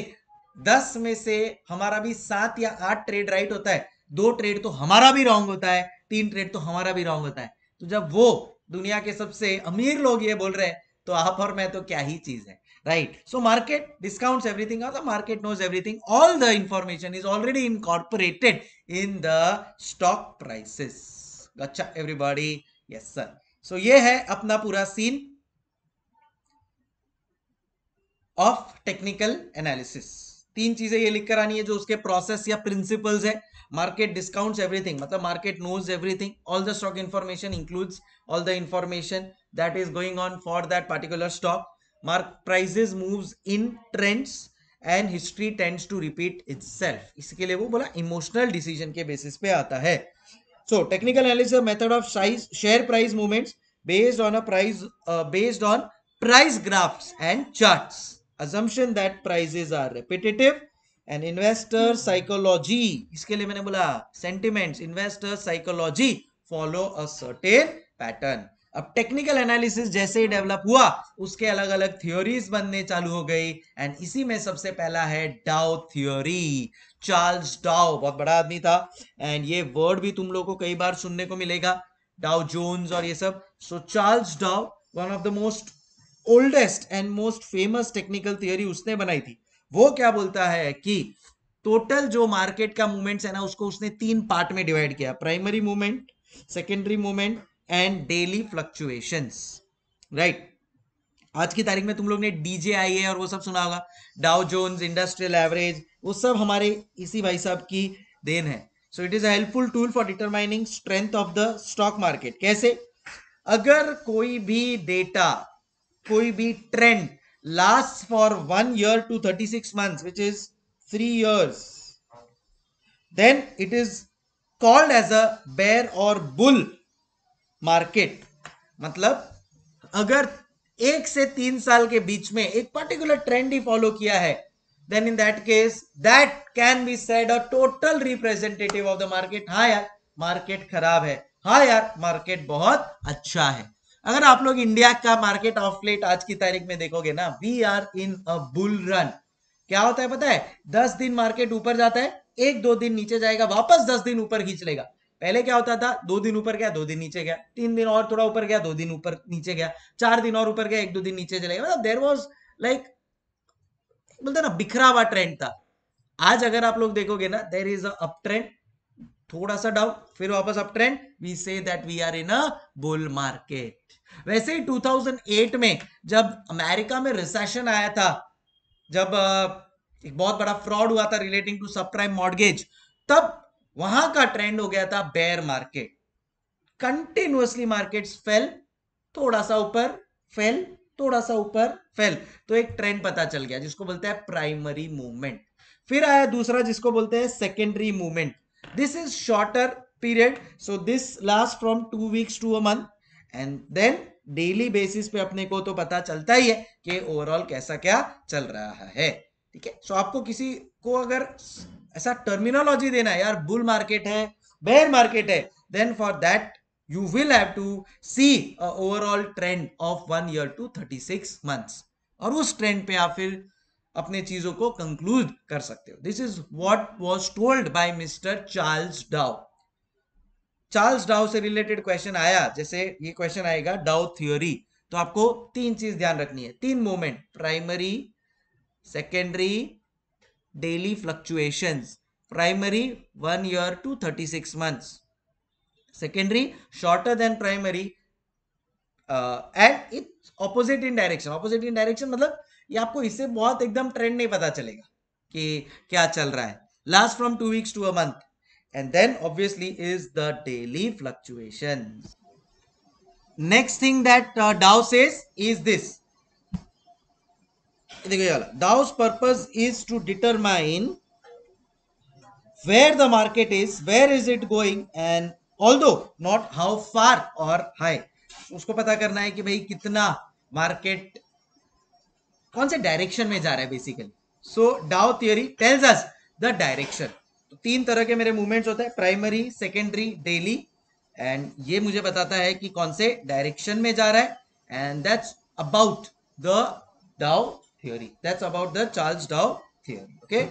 दस में से हमारा भी सात या आठ ट्रेड राइट होता है दो ट्रेड तो हमारा भी रॉन्ग होता है तीन ट्रेड तो हमारा भी रॉन्ग होता है तो जब वो दुनिया के सबसे अमीर लोग ये बोल रहे हैं तो आप और मैं तो क्या ही चीज है right so market discount everything market knows everything all the information is already incorporated in the stock prices अच्छा एवरीबॉडी यस सर सो ये है अपना पूरा सीन ऑफ टेक्निकल एनालिसिस तीन चीजें ये लिख कर आनी है जो उसके प्रोसेस या प्रिंसिपल्स है मार्केट डिस्काउंट्स एवरीथिंग मतलब market knows everything all the stock information includes all the information that is going on for that particular stock mark prices moves in trends and history tends to repeat its इसके लिए वो बोला emotional decision के basis पे आता है so technical analysis method of size share price movements based on a price based on price price and uh, and assumption that prices are repetitive and investor hmm. psychology iske liye maine bola sentiments investor psychology follow a certain pattern अब technical analysis जैसे ही develop हुआ उसके अलग अलग theories बनने चालू हो गई एंड इसी में सबसे पहला है डाउ थियोरी चार्ल्स डाउ बहुत बड़ा आदमी था एंड ये वर्ड भी तुम लोगों को कई बार सुनने को मिलेगा डाउ जोन्स और ये सब so Charles Dow one of the most oldest and most famous technical theory उसने बनाई थी वो क्या बोलता है कि टोटल जो मार्केट का मूवमेंट है ना उसको उसने तीन पार्ट में डिवाइड किया primary movement secondary movement and daily fluctuation right आज की तारीख में तुम लोग ने डीजे आई है और वो सब सुना होगा डाउ जोन्स इंडस्ट्रियल एवरेज वो सब हमारे इसी भाई साहब की देन है so it is helpful tool for determining strength of the stock market कैसे अगर कोई भी डेटा कोई भी trend last for one year to thirty six month which is three years then it is called as a bear और bull market मतलब अगर एक से तीन साल के बीच में एक पर्टिकुलर ट्रेंड ही फॉलो किया है then in that case that can be said a total representative of the market हाँ यार मार्केट खराब है हाँ यार मार्केट बहुत अच्छा है अगर आप लोग इंडिया का मार्केट ऑफ लेट आज की तारीख में देखोगे ना we are in a bull run क्या होता है पता है दस दिन मार्केट ऊपर जाता है एक दो दिन नीचे जाएगा वापस दस दिन ऊपर खींच लेगा पहले क्या होता था दो दिन ऊपर गया दो दिन नीचे गया तीन दिन और थोड़ा ऊपर गया दो दिन ऊपर नीचे गया चार दिन और ऊपर गया एक दो दिन नीचे चले गया मतलब देर वॉज लाइक बोलते ना बिखरा हुआ ट्रेंड था आज अगर आप लोग देखोगे ना देर इज अप ट्रेंड थोड़ा सा डाउन फिर वापस up trend we say that we are in a bull market वैसे ही 2008 में जब अमेरिका में रिसेशन आया था जब एक बहुत बड़ा फ्रॉड हुआ था relating to sub prime mortgage तब वहां का ट्रेंड हो गया था bear market continuously markets fell थोड़ा सा ऊपर फेल थोड़ा सा ऊपर फेल तो एक ट्रेंड पता चल गया जिसको बोलते हैं प्राइमरी मूवमेंट फिर आया दूसरा जिसको बोलते हैं secondary movement this is shorter period so this last from two weeks to a month and then daily basis पे अपने को तो पता चलता ही है कि ओवरऑल कैसा क्या चल रहा है ठीक है सो आपको किसी को अगर ऐसा टर्मिनोलॉजी देना है यार बुल मार्केट है बेयर मार्केट है then for that you will have to see overall trend of one year to thirty six month और उस ट्रेंड पे आप फिर अपने चीजों को कंक्लूड कर सकते हो this is what was told by mister Charles Dow Charles Dow से रिलेटेड क्वेश्चन आया जैसे ये क्वेश्चन आएगा डाउ थ्योरी तो आपको तीन चीज ध्यान रखनी है तीन moment primary secondary daily fluctuation primary one year to thirty six month secondary shorter than primary and it opposite in direction opposite in direction मतलब ये आपको इससे बहुत एकदम ट्रेंड नहीं पता चलेगा कि क्या चल रहा है last from two weeks to a month and then obviously is the daily fluctuations. Next thing that uh, Dow says is this. dekho Dow's purpose is to determine where the market is, where is it going and although not how far or high. usko pata karna hai ki bhai kitna market kaun se direction mein ja raha hai basically so dow theory tells us the direction तो तीन तरह के मेरे movements होते हैं primary secondary daily and ये मुझे बताता है कि कौन से डायरेक्शन में जा रहा है and that's about the Dow theory that's about the Charles Dow theory okay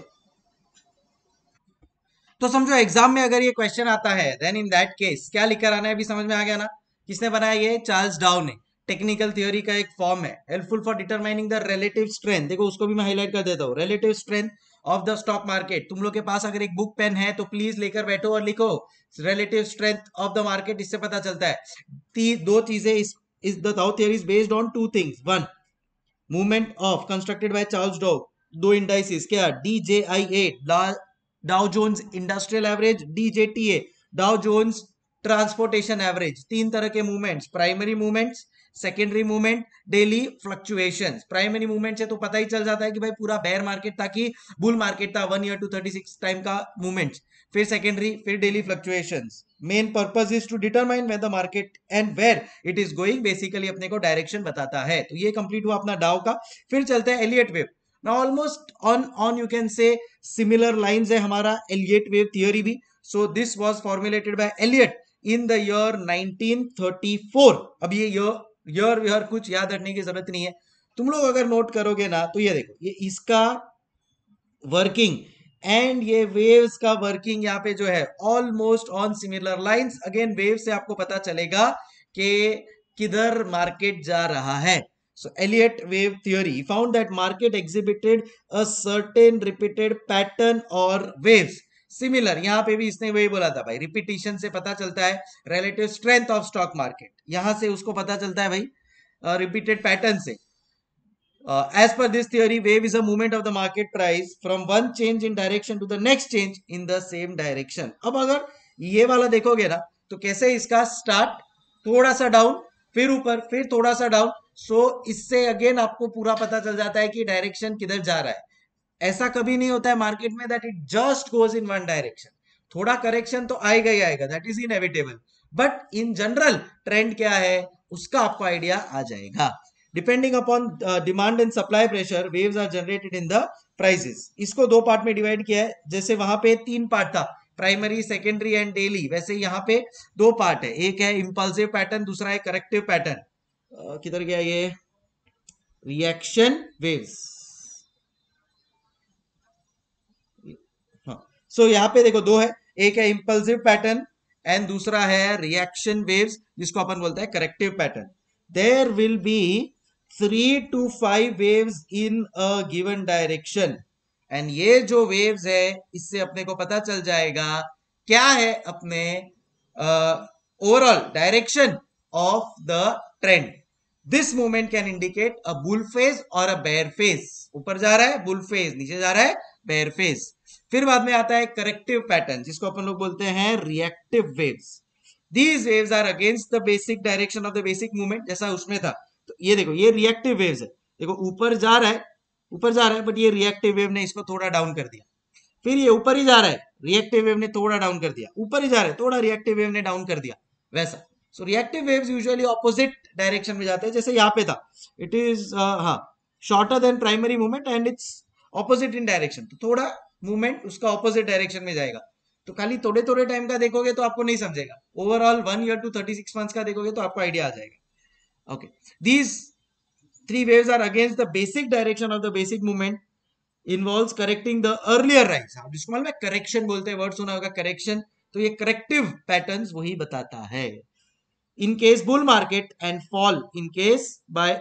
तो समझो एग्जाम में अगर ये क्वेश्चन आता है देन इन दैट केस क्या लिखकर आना है अभी समझ में आ गया ना किसने बनाया ये चार्ल्स डाउ ने टेक्निकल थ्योरी का एक फॉर्म है helpful for determining the relative strength देखो उसको भी मैं हाईलाइट कर देता हूँ relative strength of the stock market तुम लोग के पास अगर एक बुक पेन है तो प्लीज लेकर बैठो और लिखो relative strength of the market इससे पता चलता है ती, दो चीजें इस इस the Dow theory is based on two things one movement of constructed by Charles Dow दो इंडाइसिस क्या D J I A Dow Jones industrial average D J T A Dow Jones transportation average तीन तरह के movements primary movements secondary movement daily fluctuation primary movement से तो पता ही चल जाता है कि भाई पूरा बेयर मार्केट था कि बुल मार्केट था one year to thirty six time का मूवमेंट फिर सेकेंडरी फिर daily fluctuation main purpose is to determine whether market and where it is going basically अपने को डायरेक्शन बताता है तो ये कंप्लीट हुआ अपना डाव का फिर चलते हैं एलियट वेव ना almost on on you can say similar line है हमारा एलियट वेव थियोरी भी so this was formulated by Elliott in the year 1934 अब ये ईयर यर व्यर कुछ याद रखने की जरूरत नहीं है तुम लोग अगर नोट करोगे ना तो ये देखो ये इसका वर्किंग एंड ये वेव्स का वर्किंग यहाँ पे जो है almost on similar lines again wave से आपको पता चलेगा कि किधर मार्केट जा रहा है so Elliott wave theory found that market exhibited a certain repeated pattern और वेव्स सिमिलर यहाँ पे भी इसने वही बोला था भाई रिपीटिशन से पता चलता है relative strength of stock market यहां से उसको पता चलता है भाई रिपीटेड पैटर्न से as per this theory wave is a movement of the market price from one change in direction to the next change in the same direction अब अगर ये वाला देखोगे ना तो कैसे इसका स्टार्ट थोड़ा सा डाउन फिर ऊपर फिर थोड़ा सा डाउन सो so, इससे अगेन आपको पूरा पता चल जाता है कि डायरेक्शन किधर जा रहा है ऐसा कभी नहीं होता है मार्केट में that it just goes in one direction थोड़ा करेक्शन तो आएगा ही आएगा that is inevitable but in general trend क्या है उसका आपको आइडिया आ जाएगा depending upon demand and supply pressure waves are generated in the prices इसको दो पार्ट में डिवाइड किया है जैसे वहां पे तीन पार्ट था प्राइमरी सेकेंडरी एंड डेली वैसे यहाँ पे दो पार्ट है एक है इम्पल्सिव पैटर्न दूसरा है करेक्टिव पैटर्न uh, किधर गया ये रिएक्शन वेव्स सो so, यहाँ पे देखो दो है एक है इम्पल्सिव पैटर्न एंड दूसरा है रिएक्शन वेव्स जिसको अपन बोलते हैं corrective pattern there will be three two five waves in a given direction and ये जो वेव्स है इससे अपने को पता चल जाएगा क्या है अपने overall direction of the trend this movement can indicate a bull phase और अ बेयर फेज ऊपर जा रहा है बुल फेज नीचे जा रहा है बेयर फेज फिर बाद में आता है करेक्टिव पैटर्न जिसको अपन लोग बोलते हैं reactive waves these waves are against the basic direction of the basic movement जैसा उसमें था तो ये देखो ये रिएक्टिव वेव्स है देखो ऊपर जा रहा है ऊपर जा रहा है बट ये रिएक्टिव वेव ने इसको थोड़ा डाउन कर दिया फिर ये ऊपर ही जा रहा है रिएक्टिव वेव ने थोड़ा डाउन कर दिया ऊपर ही जा रहा है थोड़ा रिएक्टिव वेव ने डाउन कर दिया वैसा so reactive waves usually opposite direction में जाते हैं जैसे यहाँ पे था इट इज uh, हाँ shorter than primary movement and it's opposite in direction तो थोड़ा मूवमेंट उसका ऑपोजिट डायरेक्शन में जाएगा तो खाली थोड़े थोड़े टाइम का देखोगे तो आपको नहीं समझेगा overall one year to thirty six month का देखोगे तो आपको आइडिया आ जाएगा okay these three waves are against the basic direction of the basic movement involve correcting the earlier rise आप जिसको मतलब करेक्शन बोलते हैं वर्ड सुना होगा करेक्शन तो ये करेक्टिव पैटर्न वही बताता है in case bull market and fall in case by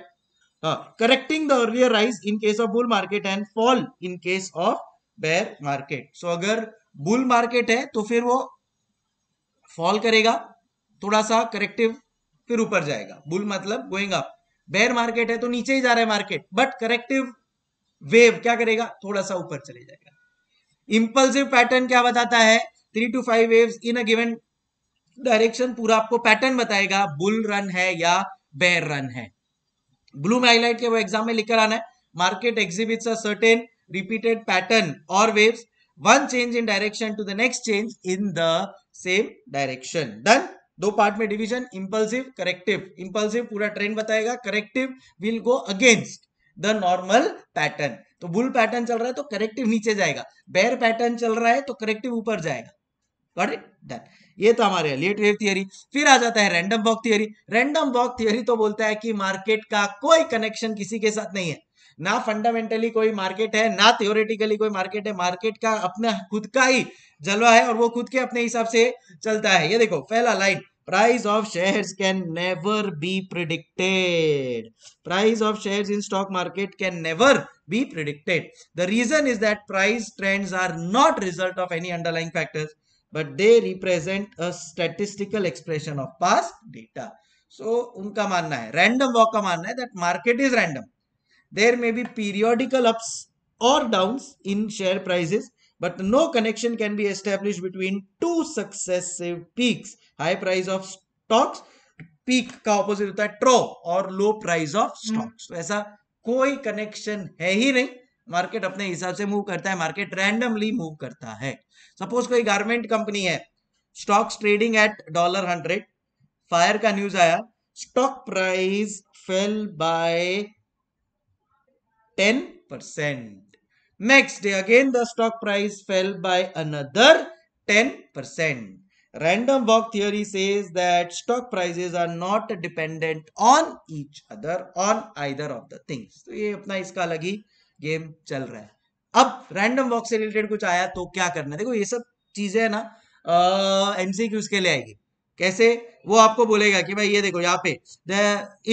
correcting the earlier rise in case of bull market and fall in case of bear market so अगर बुल मार्केट है तो फिर वो फॉल करेगा थोड़ा सा करेक्टिव फिर ऊपर जाएगा बुल मतलब गोइंग अप बेर मार्केट है तो नीचे ही जा रहा है मार्केट बट करेक्टिव वेव क्या करेगा थोड़ा सा ऊपर चले जाएगा इंपल्सिव पैटर्न क्या बताता है three two five waves in a given direction पूरा आपको पैटर्न बताएगा बुल रन है या बेर रन है ब्लूम हाईलाइट के वो एग्जाम में लिखकर आना है market exhibits a certain repeated pattern or waves one change in direction to the next change in the same direction done दो पार्ट में डिवीजन इंपल्सिव करेक्टिव इंपल्सिव पूरा ट्रेंड बताएगा corrective will go against the normal pattern तो bull pattern चल रहा है तो corrective नीचे जाएगा बेर पैटर्न चल रहा है तो करेक्टिव ऊपर जाएगा डन ये तो हमारे लेट वेव थियरी फिर आ जाता है random walk theory random walk theory तो बोलता है कि मार्केट का कोई कनेक्शन किसी के साथ नहीं है ना फंडामेंटली कोई मार्केट है ना थियोरेटिकली कोई मार्केट है मार्केट का अपना खुद का ही जलवा है और वो खुद के अपने हिसाब से चलता है ये देखो पहला line price of shares can never be predicted price of shares in stock market can never be predicted the reason is that price trends are not result of any underlying factors but they represent a statistical expression of past data so उनका मानना है random walk का मानना है that market is random There may be periodical ups or downs in share prices, but no connection can be established between two successive peaks. High price of stocks, peak ka opposite होता है troughs और low price of stocks so aisa koi connection hai hi nahi market अपने हिसाब से move करता है market randomly move करता है सपोज कोई गारमेंट कंपनी है stocks trading at dollar hundred fire का न्यूज आया stock price fell by ten percent next day again the stock price fell by another ten percent random walk theory says that stock prices are not dependent on each other on either of the things तो ये अपना इसका अलग ही game चल रहा है अब random walk से रिलेटेड कुछ आया तो क्या करना है देखो ये सब चीजें ना एमसीक्यू उसके लिए आएगी कैसे वो आपको बोलेगा कि भाई ये देखो यहाँ पे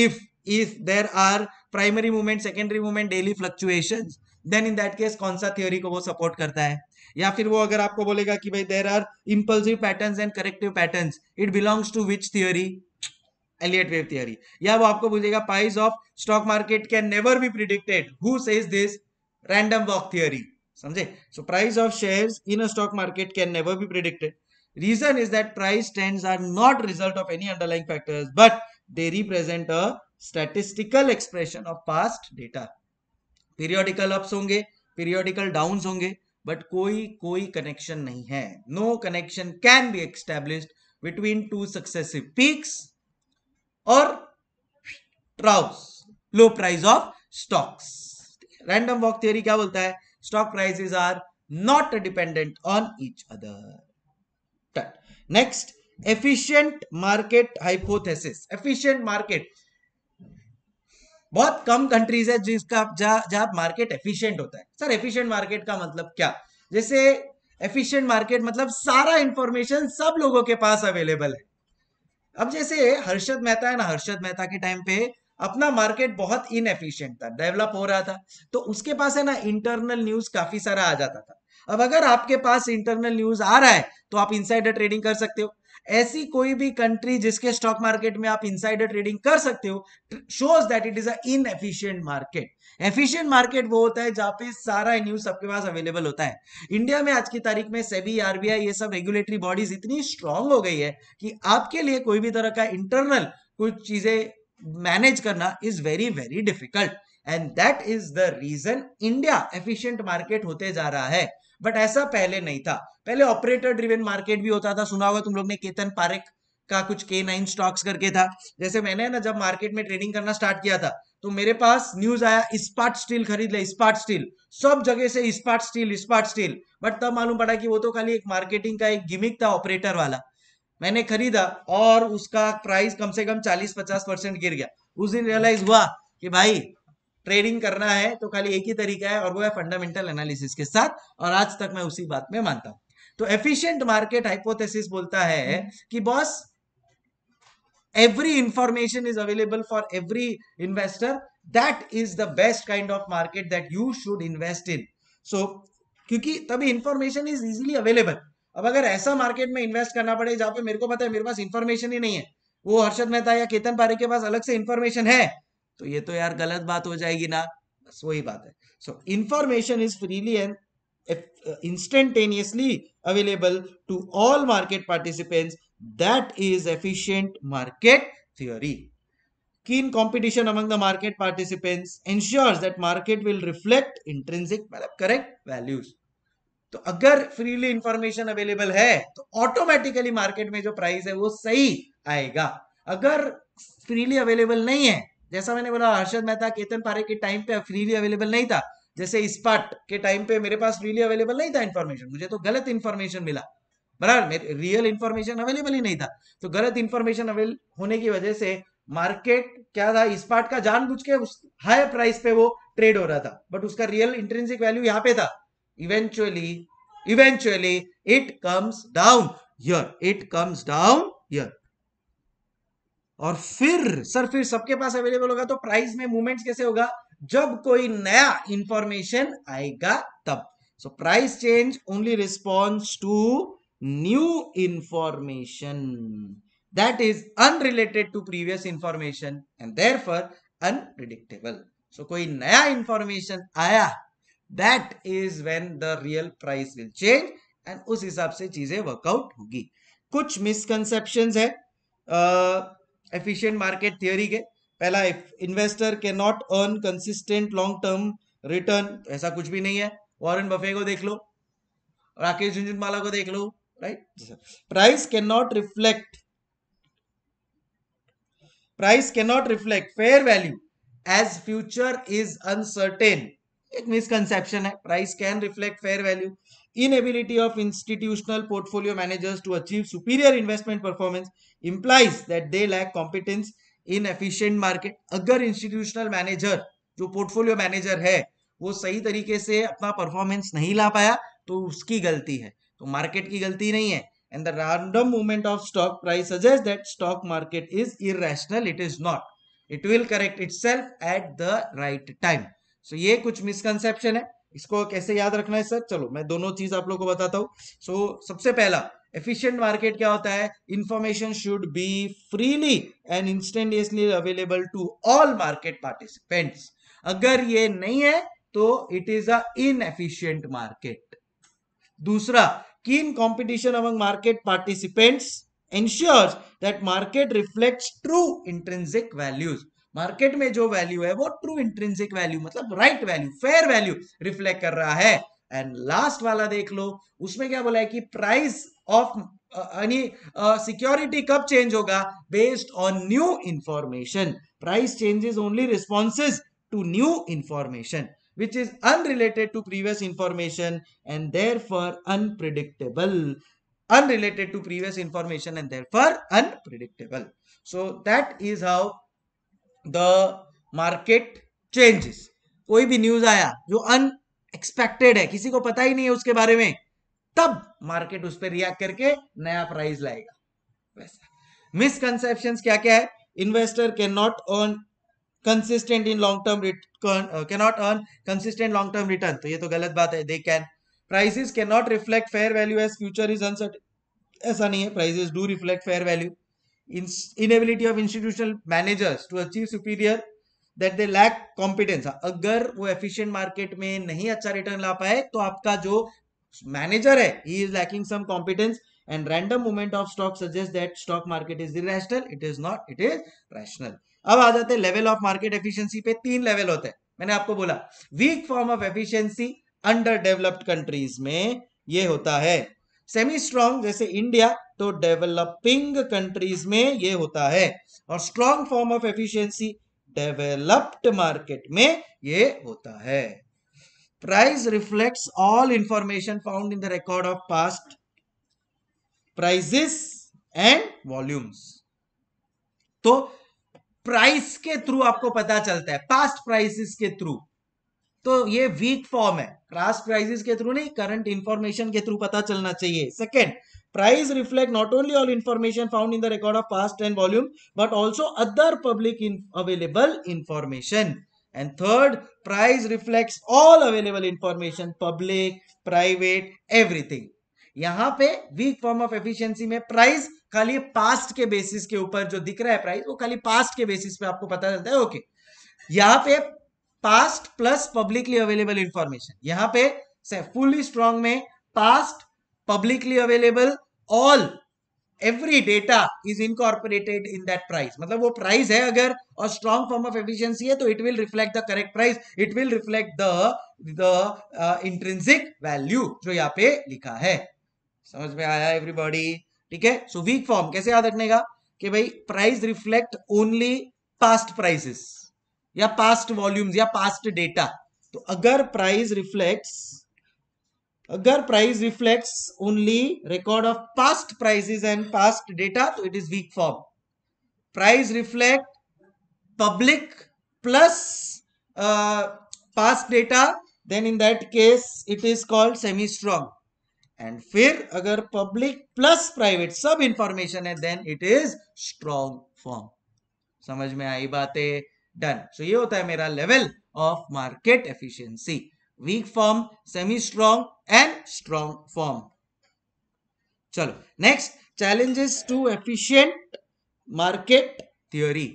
if if there are primary movement secondary movement daily fluctuation then in that case कौन सा थ्योरी को वो सपोर्ट करता है या फिर वो अगर आपको बोलेगा कि भाई there are impulsive pattern and corrective pattern it belongs to which theory Elliott wave theory या वो आपको बोलेगा price of stock market can never be predicted who says this random walk theory समझे so price of share in a stock market can never be predicted reason is that price trends are not result of any underlying factors but they represent a statistical expression of past data periodical ups होंगे periodical down होंगे but कोई कोई connection नहीं है no connection can be establish between two successive peaks और troughs low price of stocks random walk theory क्या बोलता है stock prices are not dependent on each other next efficient market hypothesis efficient market बहुत कम countries है जिसका जहां market efficient होता है सर एफिशिएंट मार्केट का मतलब क्या जैसे एफिशिएंट मार्केट मतलब सारा इंफॉर्मेशन सब लोगों के पास अवेलेबल है अब जैसे हर्षद मेहता है ना हर्षद मेहता के टाइम पे अपना मार्केट बहुत एफिशियंट था डेवलप हो रहा था तो उसके पास है ना इंटरनल न्यूज काफी सारा आ जाता था अब अगर आपके पास इंटरनल न्यूज आ रहा है तो आप इनसाइडर ट्रेडिंग कर सकते हो ऐसी कोई भी कंट्री जिसके स्टॉक मार्केट में आप इनसाइडर ट्रेडिंग कर सकते हो shows that it is a inefficient market efficient market वो होता है जहां पे सारा न्यूज सबके पास अवेलेबल होता है इंडिया में आज की तारीख में सेबी आरबीआई ये सब रेगुलेटरी बॉडीज इतनी स्ट्रांग हो गई है कि आपके लिए कोई भी तरह का इंटरनल कुछ चीजें मैनेज करना is very very difficult and that is the reason India efficient market होते जा रहा है बट ऐसा पहले नहीं था पहले ऑपरेटर ड्रिवेन मार्केट भी होता था सुना होगा तुम लोग ने केतन पारेख का कुछ के नाइन स्टॉक्स करके था जैसे मैंने ना जब मार्केट में ट्रेडिंग करना स्टार्ट किया था तो मेरे पास न्यूज आया इस्पार्ट स्टील खरीद ले इस्पार्ट स्टील सब जगह से Ispat steel Ispat steel but तब मालूम पड़ा कि वो तो खाली एक मार्केटिंग का एक गिमिक था ऑपरेटर वाला मैंने खरीदा और उसका प्राइस कम से कम चालीस पचास परसेंट गिर गया उस दिन रियलाइज हुआ कि भाई ट्रेडिंग करना है तो खाली एक ही तरीका है और वो है फंडामेंटल एनालिसिस के साथ और आज तक मैं उसी बात में मानता हूं तो एफिशिएंट मार्केट हाइपोथेसिस बोलता है कि boss every information is available for every investor that is the best kind of market that you should invest in so क्योंकि तभी इंफॉर्मेशन इज इजिली अवेलेबल अब अगर ऐसा मार्केट में इन्वेस्ट करना पड़े जहां पे मेरे को पता है मेरे पास इंफॉर्मेशन ही नहीं है वो हर्षद मेहता या केतन पारे के पास अलग से इन्फॉर्मेशन है तो ये तो यार गलत बात हो जाएगी ना बस वही बात है so information is freely and instantaneously available to all market participants that is efficient market theory keen competition among the market participants ensures that market will reflect intrinsic मतलब करेक्ट वैल्यूज तो अगर फ्रीली इंफॉर्मेशन अवेलेबल है तो automatically market में जो price है वो सही आएगा अगर फ्रीली अवेलेबल नहीं है जैसा मैंने बोला हर्षद मेहता केतन पारे के टाइम पे फ्रीली अवेलेबल नहीं था जैसे इस्पाट के टाइम पे मेरे पास फ्रीली अवेलेबल नहीं था इन्फॉर्मेशन मुझे तो गलत इन्फॉर्मेशन मिला बराबर रियल इन्फॉर्मेशन अवेलेबल ही नहीं था तो गलत इन्फॉर्मेशन अवेल होने की वजह से मार्केट क्या था इस्पाट का बुझ के उस हाई प्राइस पे वो ट्रेड हो रहा था बट उसका रियल इंट्रेंसिक वैल्यू यहाँ पे था eventually eventually it comes down it comes down और फिर सर फिर सबके पास अवेलेबल होगा तो प्राइस में मूवमेंट कैसे होगा जब कोई नया इंफॉर्मेशन आएगा तब so price change only response to new information that is unrelated to previous information and therefore unpredictable so कोई नया इंफॉर्मेशन आया that is when the real price will change and उस हिसाब से चीजें वर्कआउट होगी कुछ मिसकनसेप्शन है एफिशिएंट मार्केट थियोरी के पहला investor can not earn consistent long term return ऐसा कुछ भी नहीं है वॉरेन बफे को देख लो राकेश झुंझुनवाला को देख लो right price can not reflect price can not reflect fair value as future is uncertain एक मिसकनसेप्शन है प्राइस कैन रिफ्लेक्ट फेयर वैल्यू inability of institutional portfolio managers to achieve superior investment performance implies that they lack competence in efficient market अगर institutional manager जो portfolio manager है वो सही तरीके से अपना परफॉर्मेंस नहीं ला पाया तो उसकी गलती है तो मार्केट की गलती नहीं है and the random movement of stock price suggest that stock market is irrational it is not it will correct itself at the right time so ये कुछ मिसकनसेप्शन है इसको कैसे याद रखना है सर चलो मैं दोनों चीज आप लोग को बताता हूँ सो so, सबसे पहला एफिशिएंट मार्केट क्या होता है information should be freely and instantaneously available to all market participants अगर ये नहीं है तो it is a efficient market दूसरा keen competition among market participants ensures that market reflect true intrinsic values market में जो वैल्यू है वो ट्रू इंट्रेंसिक वैल्यू मतलब right value fair value reflect कर रहा है एंड लास्ट वाला देख लो उसमें क्या बोला है कि प्राइस ऑफ यानी सिक्योरिटी कब चेंज होगा based on new information price changes only responses to new information which is unrelated to previous information and therefore unpredictable unrelated to previous information and therefore unpredictable so that is how the market changes कोई भी news आया जो unexpected है किसी को पता ही नहीं है उसके बारे में तब मार्केट उस पर रिएक्ट करके नया प्राइस लाएगा वैसा मिसकनसेप्शन क्या क्या है investor can not earn consistent in long term can not earn consistent long term return तो ये तो गलत बात है they can prices can not reflect fair value as future is uncertain ऐसा नहीं है prices do reflect fair value inability of institutional managers to achieve superior that they lack competence अगर वो एफिशिएंट मार्केट में नहीं अच्छा रिटर्न ला पाए तो आपका जो मैनेजर है he is lacking some competence and random movement of stock suggest that stock market is irrational it is not it is rational अब आ जाते हैं लेवल ऑफ मार्केट एफिशिएंसी पे तीन लेवल होते हैं मैंने आपको बोला weak form of efficiency under developed countries में ये होता है सेमी स्ट्रॉन्ग जैसे इंडिया तो डेवलपिंग कंट्रीज में ये होता है और strong form of efficiency developed market में ये होता है price reflects all information found in the record of past prices and volumes तो प्राइस के थ्रू आपको पता चलता है पास्ट प्राइसेस के थ्रू तो ये वीक फॉर्म है पास्ट प्राइसेस के थ्रू नहीं करंट इंफॉर्मेशन के थ्रू पता चलना चाहिए second Price reflect not only all information found in the record of past and volume, but also other public in available information. And third, price reflects all available information, public, private, everything. यहाँ पे weak form of efficiency में price खाली past के basis के ऊपर जो दिख रहा है प्राइस वो खाली पास्ट के बेसिस पे आपको पता चलता है ओके okay. यहाँ पे past plus publicly available information यहाँ पे फुल स्ट्रॉन्ग में past publicly available all every data is incorporated in that price मतलब वो प्राइस है अगर और स्ट्रॉन्ग फॉर्म ऑफ एफिशिएंसी है तो it will reflect the correct price it will reflect the the intrinsic value जो यहाँ पे लिखा है समझ में आया एवरीबॉडी ठीक है सो वीक फॉर्म कैसे याद रखने का कि भाई price reflect only past prices या पास्ट वॉल्यूम्स या पास्ट डेटा तो अगर प्राइस रिफ्लेक्ट्स अगर price reflect only record of past prices and past data तो it is weak form price reflect public plus past data then in that case it is called semi strong and फिर अगर public plus private सब information है then it is strong form समझ में आई बातें done so ये होता है मेरा level of market efficiency weak form semi strong and strong form चलो next challenges to efficient market theory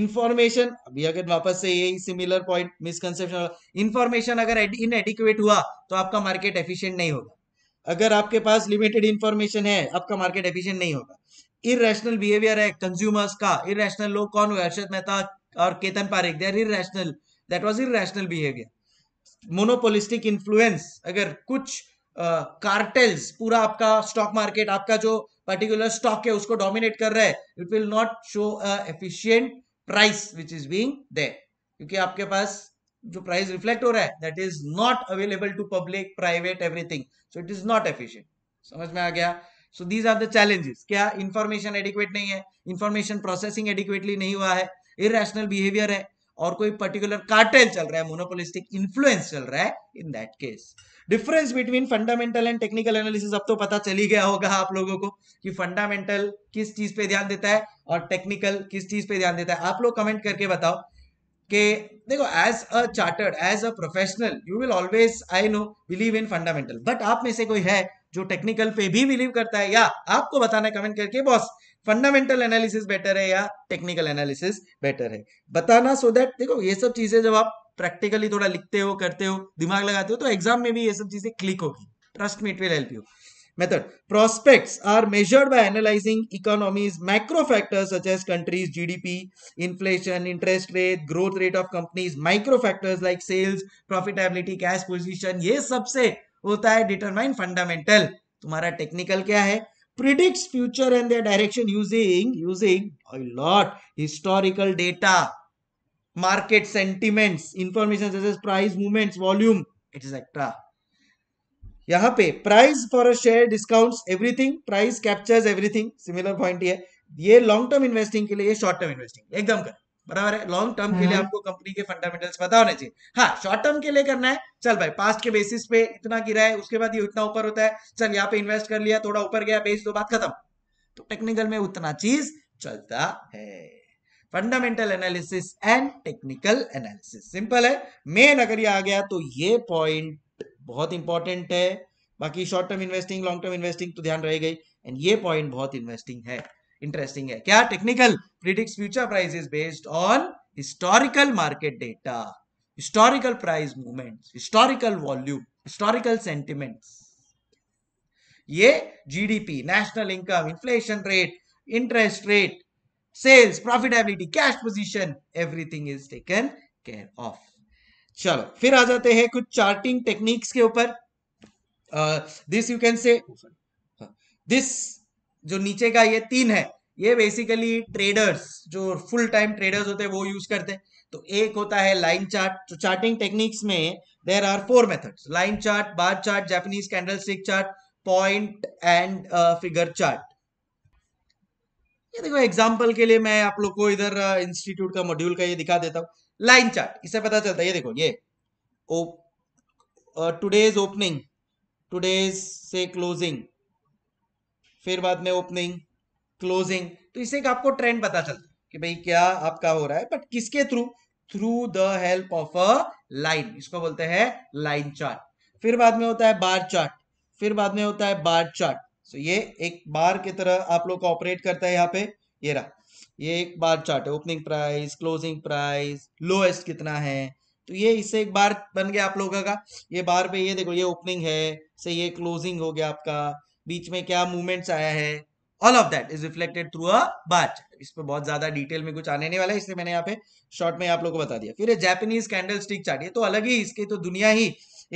information अभी अगर वापस से यही सिमिलर पॉइंट मिसकनसेप्शन इंफॉर्मेशन अगर इन एडिक्वेट हुआ तो आपका मार्केट एफिशिएंट नहीं होगा अगर आपके पास लिमिटेड इंफॉर्मेशन है आपका मार्केट एफिशिएंट नहीं होगा इेशनल बिहेवियर है कंज्यूमर्स का इेशनल लोग कौन हुए हर्षद मेहता और Ketan Parekh their irrational that that was behaviour monopolistic influence अगर कुछ कार्टेल्स uh, पूरा आपका स्टॉक मार्केट आपका जो पर्टिकुलर स्टॉक है उसको डोमिनेट कर रहा है it will not show efficient price which is being there क्योंकि आपके पास जो प्राइस रिफ्लेक्ट हो रहा है that is not available to public private everything so it is not efficient समझ में आ गया so these are the challenges क्या इंफॉर्मेशन एडिक्वेट नहीं है इंफॉर्मेशन प्रोसेसिंग एडिक्वेटली नहीं हुआ है इेशनल बिहेवियर है और कोई पर्टिकुलर कार्टेल चल रहा है मोनोपोलिस्टिक इन्फ्लुएंस चल रहा है in that case difference between fundamental and technical analysis अब तो पता चली गया होगा आप लोगों को कि फंडामेंटल किस चीज पे ध्यान देता है और टेक्निकल किस चीज पे ध्यान देता है आप लोग कमेंट करके बताओ कि देखो as a chartered as a professional you will always I know believe in fundamental but आप में से कोई है जो टेक्निकल पे भी बिलीव करता है या आपको बताना कमेंट करके बॉस फंडामेंटल एनालिसिस बेटर है या टेक्निकल एनालिसिस बेटर है बताना सो दैट देखो ये सब चीजें जब आप प्रैक्टिकली थोड़ा लिखते हो करते हो दिमाग लगाते हो तो एग्जाम में भी ये सब चीजें क्लिक होगी trust me will help you method prospects are measured by analysing economies micro factors such as countries GDP inflation interest rate growth rate of companies micro factors like sales profitability cash position ये सबसे होता है determine fundamental तुम्हारा technical क्या है predicts future and their direction using using a lot historical data market sentiments information such as price movements volume etc यहाँ पे price for a share discounts everything price captures everything similar point ये ये long term investing के लिए ये short term investing एकदम करें बराबर है लॉन्ग टर्म के लिए हाँ। आपको कंपनी के फंडामेंटल्स पता होने चाहिए हाँ शॉर्ट टर्म के लिए करना है चल भाई पास्ट के बेसिस पे इतना गिरा है उसके बाद ये उतना ऊपर होता है चल यहाँ पे इन्वेस्ट कर लिया थोड़ा ऊपर गया बेस दो बात खत्म तो टेक्निकल में उतना चीज चलता है fundamental analysis and technical analysis simple है मेन अगर ये आ गया तो ये पॉइंट बहुत इंपॉर्टेंट है बाकी short term investing long term investing तो ध्यान रह गई एंड ये पॉइंट बहुत इन्वेस्टिंग है इंटरेस्टिंग है क्या technical predicts future price is based on historical market data historical price movement historical volume historical sentiment ये GDP national income inflation rate interest rate sales profitability cash position everything is taken care of चलो फिर आ जाते हैं कुछ charting techniques के ऊपर this you can say this जो नीचे का ये तीन है ये बेसिकली ट्रेडर्स जो फुल टाइम ट्रेडर्स होते हैं वो यूज करते हैं तो एक होता है लाइन चार्ट तो चार्टिंग टेक्निक्स में there are four methods line chart bar chart Japanese candle stick chart point and figure chart ये देखो एग्जाम्पल के लिए मैं आप लोग को इधर इंस्टीट्यूट uh, का मॉड्यूल का ये दिखा देता हूँ लाइन चार्ट इससे पता चलता है ये देखो ये टुडेज ओपनिंग टुडेज से क्लोजिंग फिर बाद में ओपनिंग क्लोजिंग तो इससे एक आपको ट्रेंड पता चलता है कि भाई क्या आपका हो रहा है बट किसके through through the help of a line इसको बोलते हैं लाइन चार्ट फिर बाद में होता है बार चार्ट फिर बाद में होता है बार चार्ट सो ये एक बार की तरह आप लोग को ऑपरेट करता है यहाँ पे ये रहा ये एक बार चार्ट है opening price closing price lowest कितना है तो ये इससे एक बार बन गया आप लोगों का ये बार पे ये देखो ये ओपनिंग है से ये क्लोजिंग हो गया आपका बीच में क्या मूवमेंट्स आया है all of that is reflected through a bar chart इस पर बहुत ज्यादा डिटेल में कुछ आने नहीं वाला है इसलिए मैंने यहाँ पे शॉर्ट में आप लोगों को बता दिया फिर जैपनीज कैंडल स्टिक चार्ट ये तो अलग ही इसके तो दुनिया ही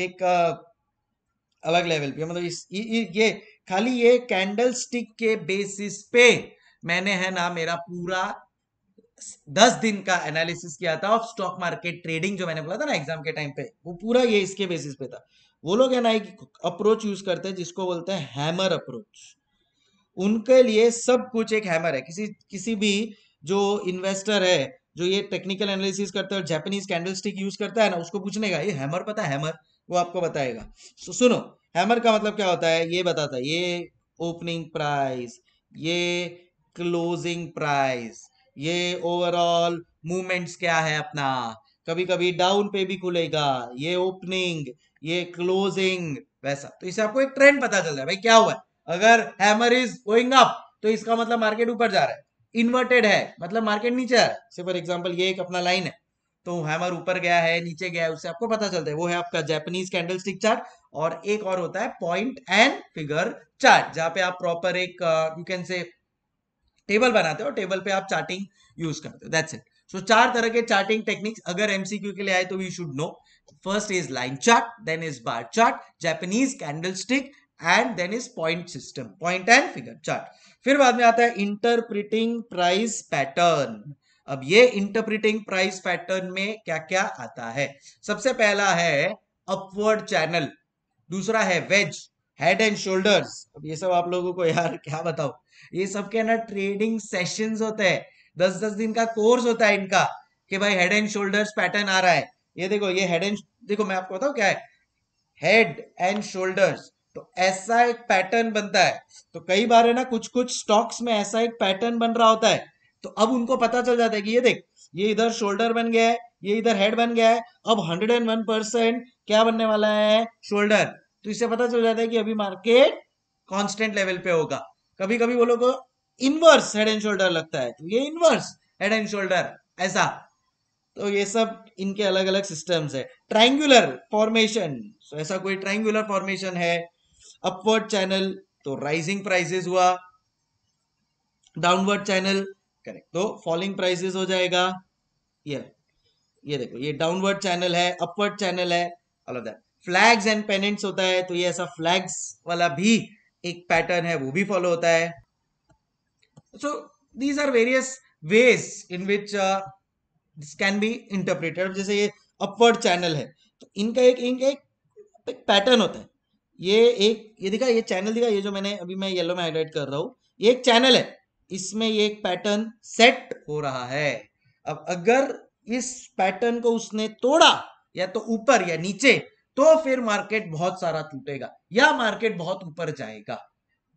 एक अलग लेवल पे मतलब इस इ, इ, ये खाली ये कैंडल स्टिक के बेसिस पे मैंने है ना मेरा पूरा दस दिन का एनालिसिस किया था ऑफ स्टॉक मार्केट ट्रेडिंग जो मैंने बोला था ना एग्जाम के टाइम पे वो पूरा ये इसके बेसिस पे था वो लोग है ना एक अप्रोच यूज करते हैं जिसको बोलते हैं हैमर अप्रोच उनके लिए सब कुछ एक हैमर है किसी किसी भी जो इन्वेस्टर है जो ये टेक्निकल एनालिसिस करता है और जैपनीज स्टिक यूज करता है ना उसको पूछने का ये हैमर पता है हैमर वो आपको बताएगा सो सुनो हैमर का मतलब क्या होता है ये बताता है ये ओपनिंग प्राइस ये क्लोजिंग प्राइस ये ओवरऑल मूवमेंट्स क्या है अपना कभी कभी डाउन पे भी खुलेगा ये ओपनिंग ये क्लोजिंग वैसा तो इससे आपको एक ट्रेंड पता चल रहा है भाई क्या हुआ अगर हैमर इज गोइंग अप तो इसका मतलब मार्केट ऊपर जा रहा है इन्वर्टेड है मतलब मार्केट नीचे आ रहा है फॉर एग्जाम्पल ये एक अपना लाइन है तो हैमर ऊपर गया है नीचे गया है उससे आपको पता चलता है वो है आपका जैपनीज कैंडल स्टिक चार्ट और एक और होता है पॉइंट एंड फिगर चार्ट जहां पे आप प्रॉपर एक यू कैन से टेबल बनाते हो टेबल पे आप चार्टिंग यूज करते हो दैट्स इट सो चार तरह के चार्टिंग टेक्निक्स अगर एमसीक्यू के लिए आए तो we should know First is line chart, then is bar chart, Japanese candlestick, and then is point system point and figure chart फिर बाद में आता है इंटरप्रिटिंग प्राइस पैटर्न अब ये इंटरप्रिटिंग प्राइस पैटर्न में क्या क्या आता है सबसे पहला है अपवर्ड चैनल दूसरा है वेज हेड एंड शोल्डर्स अब ये सब आप लोगों को यार क्या बताओ ये सब के ना ट्रेडिंग सेशंस होते हैं दस दस दिन का कोर्स होता है इनका कि भाई हेड एंड शोल्डर्स पैटर्न आ रहा है ये देखो ये हेड एंड देखो मैं आपको बताऊ क्या है हेड एंड शोल्डर्स तो ऐसा एक पैटर्न बनता है तो कई बार है ना कुछ कुछ स्टॉक्स में ऐसा एक पैटर्न बन रहा होता है तो अब उनको पता चल जाता है कि ये देख ये इधर शोल्डर बन गया है ये इधर हेड बन गया है अब हंड्रेड एंड वन परसेंट क्या बनने वाला है शोल्डर तो इससे पता चल जाता है कि अभी मार्केट कांस्टेंट लेवल पे होगा कभी कभी वो लोग इनवर्स हेड एंड शोल्डर लगता है तो ये इनवर्स हेड एंड शोल्डर ऐसा तो ये सब इनके अलग अलग सिस्टम्स है ट्राइंगुलर फॉर्मेशन सो ऐसा कोई ट्राइंगुलर फॉर्मेशन है अपवर्ड चैनल तो राइजिंग प्राइसेस हुआ डाउनवर्ड चैनल करेक्ट तो फॉलिंग प्राइसेस हो जाएगा ये ये देखो ये डाउनवर्ड चैनल है अपवर्ड चैनल है अलग फ्लैग्स एंड पेनेंट्स होता है तो ये ऐसा फ्लैग्स वाला भी एक पैटर्न है वो भी फॉलो होता है so these are various ways in which this can be interpreted जैसे ये अपवर्ड चैनल है तो इनका एक इनका एक, पैटर्न होता है ये एक ये दिखा ये चैनल दिखा ये जो मैंने अभी मैं येलो में हाईलाइट कर रहा हूँ ये एक चैनल है इसमें ये एक पैटर्न सेट हो रहा है अब अगर इस पैटर्न को उसने तोड़ा या तो ऊपर या नीचे तो फिर मार्केट बहुत सारा टूटेगा या मार्केट बहुत ऊपर जाएगा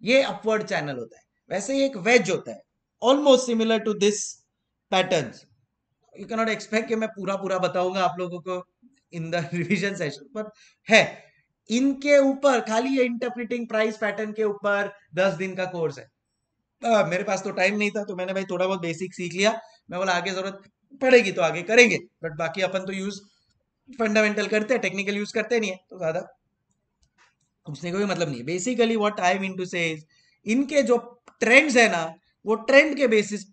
ये अपवर्ड चैनल होता है वैसे ही एक वेज होता है almost similar to this pattern you cannot expect कि मैं पूरा पूरा बताऊंगा आप लोगों को इन द रिविजन सेशन पर है इनके ऊपर खाली ये इंटरप्रिटिंग प्राइस पैटर्न के ऊपर दस दिन का कोर्स है आ, मेरे पास तो टाइम नहीं था तो मैंने भाई थोड़ा बहुत बेसिक सीख लिया मैं बोला आगे जरूरत पड़ेगी तो आगे करेंगे बट बाकी अपन तो यूज फंडामेंटल करते हैं टेक्निकल यूज करते नहीं है तो ज्यादा उसने कोई मतलब नहीं है basically what I mean to say इनके जो ट्रेंड्स है ना वो ट्रेंड के बेसिस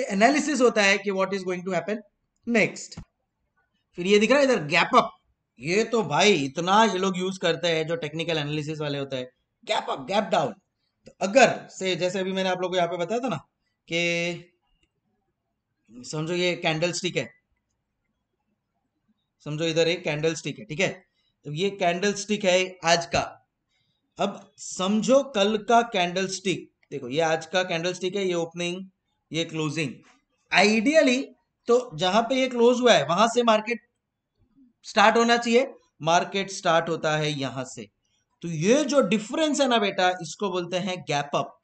एनालिसिस होता है कि what is going to happen next फिर ये दिख रहा है इधर गैप अप ये तो भाई इतना ये लोग यूज करते हैं जो टेक्निकल एनालिसिस वाले होते हैं गैप अप गैप डाउन तो अगर से जैसे अभी मैंने आप लोगों को यहाँ पे बताया था ना कि समझो ये कैंडल स्टिक है समझो इधर एक कैंडल स्टिक है ठीक है तो ये कैंडल स्टिक है आज का अब समझो कल का कैंडल स्टिक देखो ये आज का कैंडल स्टिक है ये ओपनिंग ये क्लोजिंग आइडियली तो जहां पे ये क्लोज हुआ है वहां से मार्केट स्टार्ट होना चाहिए मार्केट स्टार्ट होता है यहां से तो ये जो डिफरेंस है ना बेटा इसको बोलते हैं गैप अप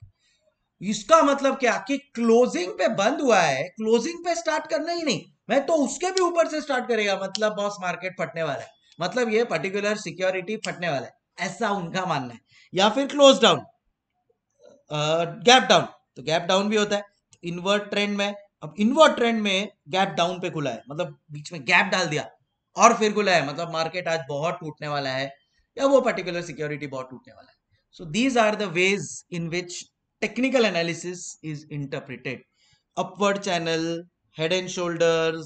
इसका मतलब क्या कि क्लोजिंग पे बंद हुआ है क्लोजिंग पे स्टार्ट करना ही नहीं मैं तो उसके भी ऊपर से स्टार्ट करेगा मतलब बॉस मार्केट फटने वाला है मतलब ये पर्टिकुलर सिक्योरिटी फटने वाला है ऐसा उनका मानना है या फिर क्लोज डाउन गैप डाउन तो गैप डाउन भी होता है इनवर्ट ट्रेंड में अब इनवर्ट ट्रेंड में गैप डाउन पे खुला है मतलब बीच में गैप डाल दिया और फिर खुला है मतलब मार्केट आज बहुत टूटने वाला है या वो पर्टिकुलर सिक्योरिटी बहुत टूटने वाला है so these are the ways in which technical analysis is interpreted upward channel head and shoulder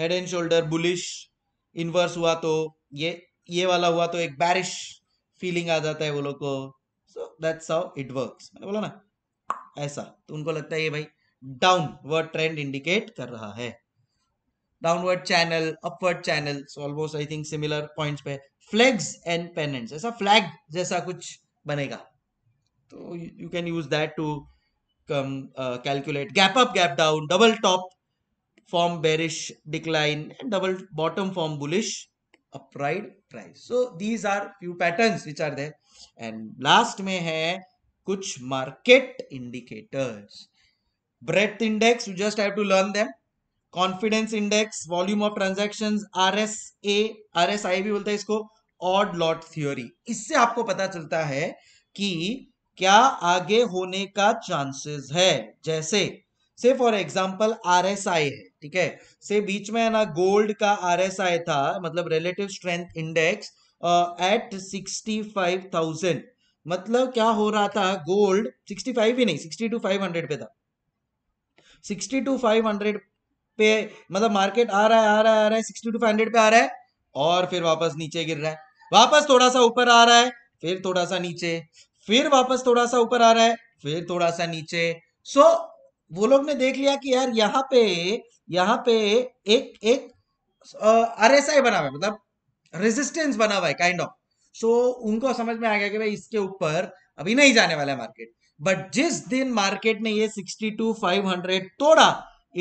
head and shoulder bullish inverse हुआ तो ये ये वाला हुआ तो एक बैरिश फीलिंग आ जाता है वो लोग को so that's how it works मैंने बोला ना ऐसा तो उनको लगता है ये भाई डाउनवर्ड ट्रेंड इंडिकेट कर रहा है downward channel upward channel almost I think similar points पे फ्लैग्स एंड पेनेंट्स ऐसा फ्लैग जैसा कुछ बनेगा तो you can use that to come calculate gap up gap down double top form bearish decline and double bottom form bullish upright price so these are few pattern which are there and last में है कुछ market indicators breadth index you just have to learn them. Confidence index volume of transaction R S A R S I भी बोलते हैं इसको odd lot theory इससे आपको पता चलता है कि क्या आगे होने का चांसेस है जैसे से for example R S I है ठीक है से बीच में है ना गोल्ड का आर एस आई था मतलब relative strength index at sixty five thousand मतलब क्या हो रहा था गोल्ड 65 ही नहीं 60 टू 500 पे था 60 टू 500 पे मतलब मार्केट आ रहा है आ रहा है आ रहा है 60 टू 500 पे आ रहा है और फिर वापस नीचे गिर रहा है वापस थोड़ा सा ऊपर आ रहा है फिर थोड़ा सा नीचे फिर वापस थोड़ा सा ऊपर आ रहा है फिर थोड़ा सा नीचे सो so, वो लोग ने देख लिया कि यार यहाँ पे यहाँ पे एक एक आर एस आई बना हुआ है मतलब रेजिस्टेंस बना हुआ है काइंड ऑफ सो so, उनको समझ में आ गया कि भाई इसके ऊपर अभी नहीं जाने वाला है मार्केट बट जिस दिन मार्केट ने ये 62,500 तोड़ा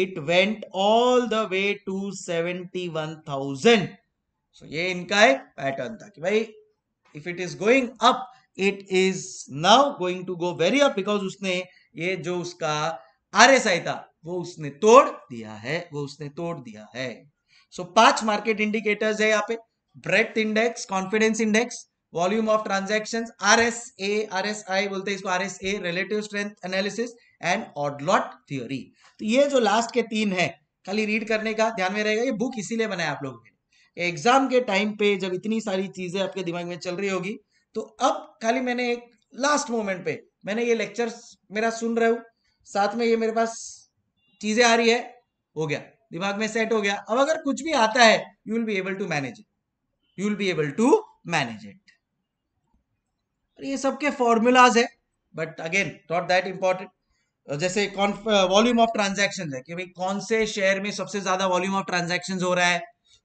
it went all the way to 71,000 so ये इनका एक पैटर्न था कि भाई if it is going up it is now going to go very up because उसने ये जो उसका आर था वो उसने तोड़ दिया है वो उसने तोड़ दिया है सो so, पांच मार्केट इंडिकेटर्स है यहाँ पे breadth index confidence index volume of transaction R S A R S I बोलते हैं इसको R S A relative strength analysis and odd lot theory तो ये जो लास्ट के तीन है खाली रीड करने का ध्यान में रहेगा ये बुक इसीलिए बनाया आप लोगों ने एग्जाम के टाइम पे जब इतनी सारी चीजें आपके दिमाग में चल रही होगी तो अब खाली मैंने एक लास्ट मोमेंट पे मैंने ये लेक्चर मेरा सुन रहा हूँ साथ में ये मेरे पास चीजें आ रही है हो गया दिमाग में सेट हो गया अब अगर कुछ भी आता है you will be able to manage you will be able to manage it ये सबके फॉर्मूलाज है but again not that important जैसे वॉल्यूम ऑफ ट्रांजेक्शन है कि भाई कौन से शेयर में सबसे ज्यादा वॉल्यूम ऑफ ट्रांजेक्शन हो रहा है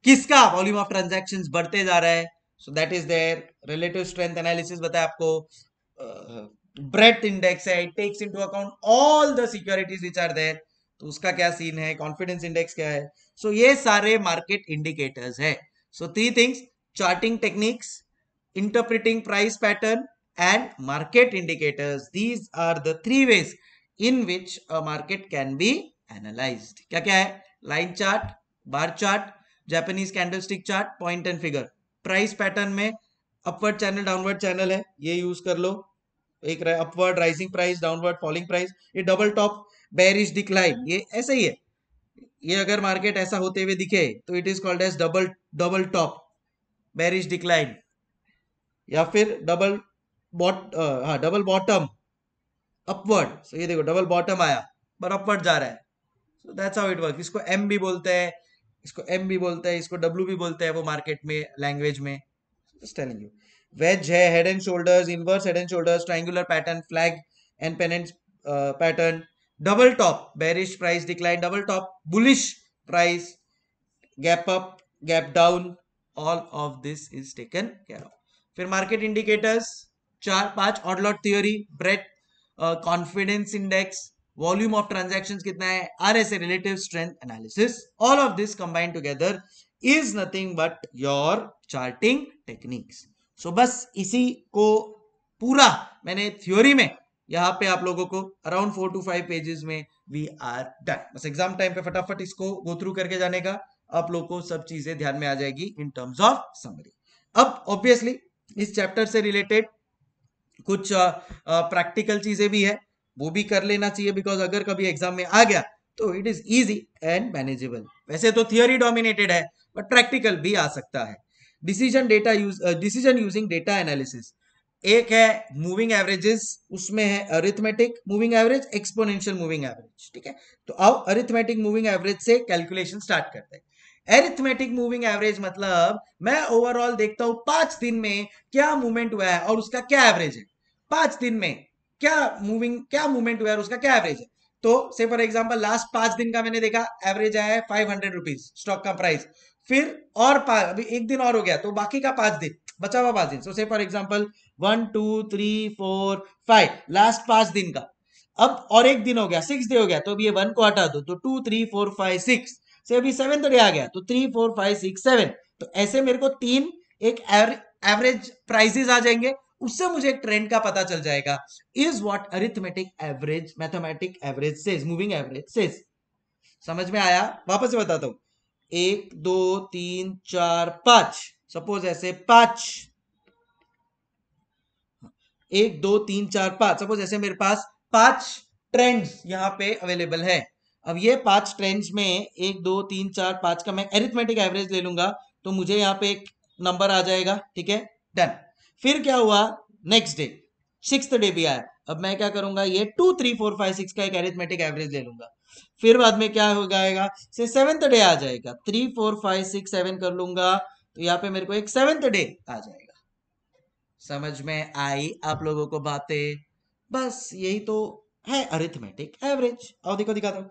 किसका वॉल्यूम ऑफ ट्रांजेक्शन बढ़ते जा रहा है so that is there relative strength analysis बताया आपको ब्रेथ इंडेक्स है it takes into account all the securities which are there तो उसका क्या सीन है कॉन्फिडेंस इंडेक्स क्या है सो so, ये सारे मार्केट इंडिकेटर्स है so three things charting techniques, interpreting price pattern and market indicators. These are the three ways in which a market can be analyzed. क्या क्या है line chart bar chart Japanese candlestick chart point and figure price pattern में upward channel downward channel है ये use कर लो एक upward rising price downward falling price ये डबल टॉप बेरिश डिक्लाइन ये ऐसा ही है ये अगर मार्केट ऐसा होते हुए दिखे तो it is called as double double top bearish decline या फिर डबल बॉट uh, हाँ डबल बॉटम अपवर्ड सो ये देखो डबल बॉटम आया पर अपवर्ड जा रहा है so that's how it work इसको एम भी बोलते हैं इसको एम भी बोलते हैं इसको डब्ल्यू भी बोलते हैं वो मार्केट में लैंग्वेज में टेलिंग यू वेज है head and shoulders inverse head and shoulders triangular pattern flag and pennant pattern double top bearish price decline double top bullish price gap up gap down all of this is taken care of फिर market indicators चार पांच odd lot theory breadth confidence index volume of transaction कितना है R S A relative strength analysis all of this combined together is nothing but your charting techniques so बस इसी को पूरा मैंने थ्योरी में यहाँ पे आप लोगों को around four to five pages में वी आर डन बस एग्जाम टाइम पे फटाफट इसको गो थ्रू करके जाने का आप लोग को सब चीजें ध्यान में आ जाएगी इन टर्म्स ऑफ समरी अब ऑब्वियसली इस चैप्टर से रिलेटेड कुछ प्रैक्टिकल चीजें भी है वो भी कर लेना चाहिए बिकॉज अगर कभी एग्जाम में आ गया तो it is easy and manageable वैसे तो थियोरी डोमिनेटेड है बट प्रैक्टिकल भी आ सकता है decision data use decision using data analysis एक है मूविंग एवरेजेस उसमें है arithmetic moving average exponential moving average ठीक है तो आओ अरिथमेटिक मूविंग एवरेज से कैलकुलेशन स्टार्ट करते हैं एरिथमेटिक मूविंग एवरेज मतलब मैं ओवरऑल देखता हूं पांच दिन में क्या मूवमेंट हुआ है और उसका क्या एवरेज है पांच दिन में क्या मूविंग क्या मूवमेंट हुआ है और उसका क्या एवरेज है तो से फॉर एग्जाम्पल लास्ट पांच दिन का मैंने देखा एवरेज आया है फाइव हंड्रेड रुपीज स्टॉक का प्राइस फिर और अभी एक दिन और हो गया तो बाकी का पांच दिन बचा हुआ पांच दिन सो से for example one two three four five last पांच दिन का अब और एक दिन हो गया सिक्स डे हो गया तो अब ये वन को हटा दो तो two three four five six से अभी सेवन तो आ गया तो three four five six seven तो ऐसे मेरे को तीन एक एवरेज प्राइसेस आ जाएंगे उससे मुझे एक ट्रेंड का पता चल जाएगा is what arithmetic average mathematic average says moving average says समझ में आया वापस बताता हूं एक दो तीन चार पांच सपोज ऐसे पांच एक दो तीन चार पांच सपोज ऐसे मेरे पास पांच ट्रेंड्स यहां पे अवेलेबल है अब ये पांच ट्रेंड्स में एक दो तीन चार पांच का मैं एरिथमेटिक एवरेज ले लूंगा तो मुझे यहाँ पे एक नंबर आ जाएगा ठीक है डन फिर क्या हुआ नेक्स्ट डे सिक्स डे भी आया अब मैं क्या करूंगा ये two three four five six का एक एरिथमेटिक एवरेज ले लूंगा फिर बाद में क्या हो जाएगा से सेवेंथ डे आ जाएगा three four five six seven कर लूंगा तो यहाँ पे मेरे को एक सेवेंथ डे आ जाएगा समझ में आई आप लोगों को बातें बस यही तो है अरिथमेटिक एवरेज और देखो दिखा दो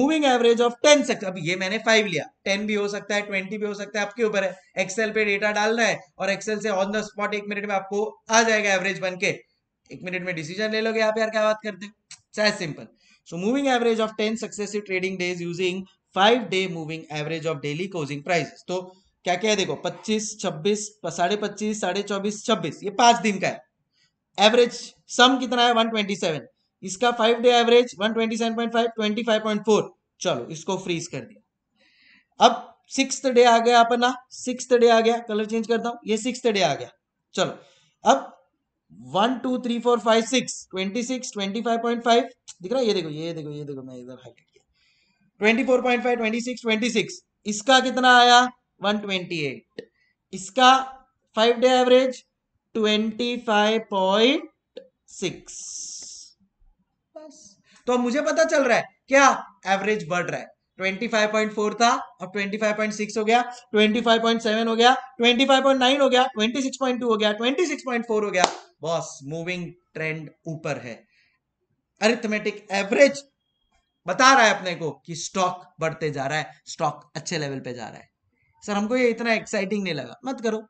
moving average of ten sector अब ये मैंने फाइव लिया टेन भी हो सकता है ट्वेंटी भी हो सकता है आपके ऊपर है एक्सेल पे डेटा डालना है और एक्सेल से ऑन द स्पॉट एक मिनट में आपको आ जाएगा एवरेज बन के एक मिनट में डिसीजन ले लोगे आप यार क्या बात करते हैं simple so moving average of ten successive trading days using five day moving average of daily closing prices तो क्या क्या है देखो पच्चीस छब्बीस साढ़े पच्चीस साढ़े चौबीस छब्बीस ये पांच दिन का है एवरेज सम कितना है वन ट्वेंटी सेवन इसका फाइव डे एवरेज 127.5 25.4 चलो इसको फ्रीज कर दिया अब सिक्स डे आ गया अपना सिक्स डे आ गया कलर चेंज करता हूं ये सिक्स डे आ गया चलो अब one two three four five six twenty six twenty five point five दिख रहा है ये देखो ये देखो ये देखो मैं इधर हाइलाइट किया twenty four point five twenty six twenty six इसका कितना आया वन ट्वेंटी एट इसका five day average twenty five point six तो अब मुझे पता चल रहा है क्या एवरेज बढ़ रहा है 25.4 था अब 25.6 हो गया 25.7 हो गया 25.9 हो गया 26.2 हो गया 26.4 हो गया बॉस मूविंग ट्रेंड ऊपर है अरिथमेटिक एवरेज बता रहा है अपने को कि स्टॉक बढ़ते जा रहा है स्टॉक अच्छे लेवल पे जा रहा है सर हमको ये इतना एक्साइटिंग नहीं लगा मत करो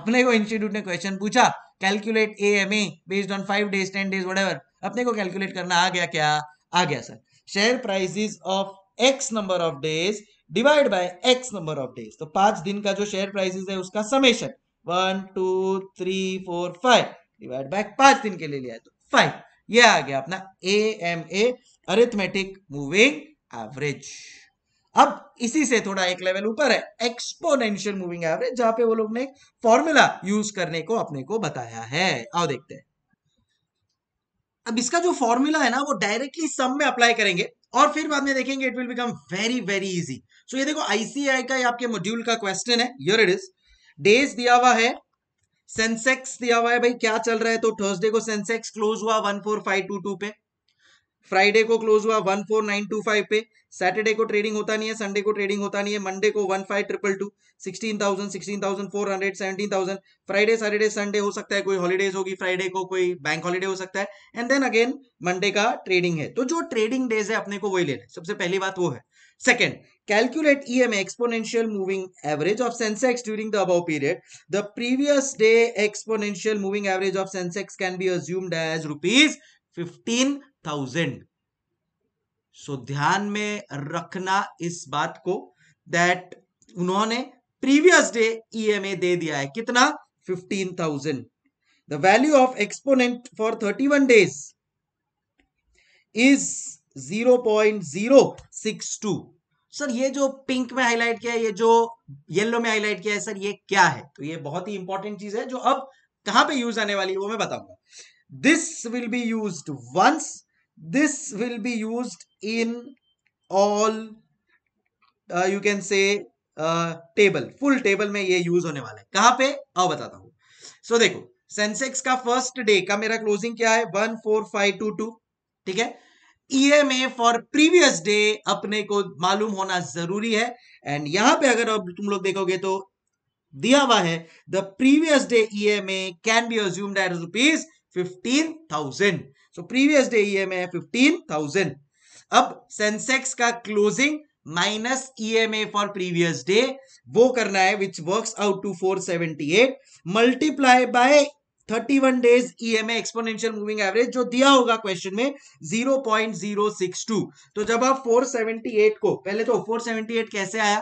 अपने को इंस्टीट्यूट ने क्वेश्चन पूछा calculate A M A based on five days ten days whatever अपने को कैलकुलेट करना आ गया क्या आ गया sir share prices of X number of days divide by X number of days तो पांच दिन का जो शेयर प्राइसेस है उसका summation one two three four five divide by पांच दिन के लिए लिया है तो फाइव ये आ गया अपना A M A arithmetic moving average अब इसी से थोड़ा एक लेवल ऊपर है एक्सपोनेंशियल मूविंग एवरेज जहां पे वो लोग ने फॉर्मूला यूज करने को अपने को बताया है आओ देखते हैं अब इसका जो फॉर्मूला है ना वो डायरेक्टली सम में अप्लाई करेंगे और फिर बाद में देखेंगे it will become very very easy so ये देखो आईसीआई का ये आपके मॉड्यूल का क्वेश्चन है योर इट इज डेज दिया हुआ है सेंसेक्स दिया हुआ है भाई क्या चल रहा है तो थर्सडे को सेंसेक्स क्लोज हुआ one four five two two पे फ्राइडे को क्लोज हुआ one four nine two five पे सैटरडे को ट्रेडिंग होता नहीं है संडे को ट्रेडिंग होता नहीं है मंडे को one five triple two sixteen thousand sixteen thousand four hundred seventeen thousand Friday Saturday Sunday हो सकता है कोई हॉलीडेज होगी फ्राइडे को कोई बैंक हॉलीडे हो सकता है एंड देन अगेन मंडे का ट्रेडिंग है तो जो ट्रेडिंग डेज है अपने को वही लेना है सबसे पहली बात वो है second calculate E M exponential moving average of Sensex during the अब period the previous day exponential moving average of Sensex can be assumed as rupees 15 thousand so ध्यान में रखना इस बात को दैट उन्होंने प्रीवियस डे ईएमए दे दिया है कितना fifteen thousand the value of exponent for thirty one days is zero point zero six two sir ये जो पिंक में हाईलाइट किया है ये जो येलो में हाईलाइट किया है सर ये क्या है तो ये बहुत ही इंपॉर्टेंट चीज है जो अब कहां पे यूज आने वाली है वो मैं बताऊंगा this will be use once this will be used in all uh, you can say table full table में ये यूज होने वाला है कहां पे आओ बताता हूं सो so, देखो सेंसेक्स का फर्स्ट डे का मेरा क्लोजिंग क्या है one four five two two ठीक है ईएमए फॉर प्रीवियस डे अपने को मालूम होना जरूरी है एंड यहां पे अगर अब तुम लोग देखोगे तो दिया हुआ है the previous day EMA can be assumed as rupees fifteen thousand so previous day EMA है 15000 अब सेंसेक्स का closing minus EMA for previous day वो करना है which works out to 478 multiply by 31 days EMA exponential moving average जो दिया होगा question में 0.062 तो जब आप 478 को पहले तो 478 कैसे आया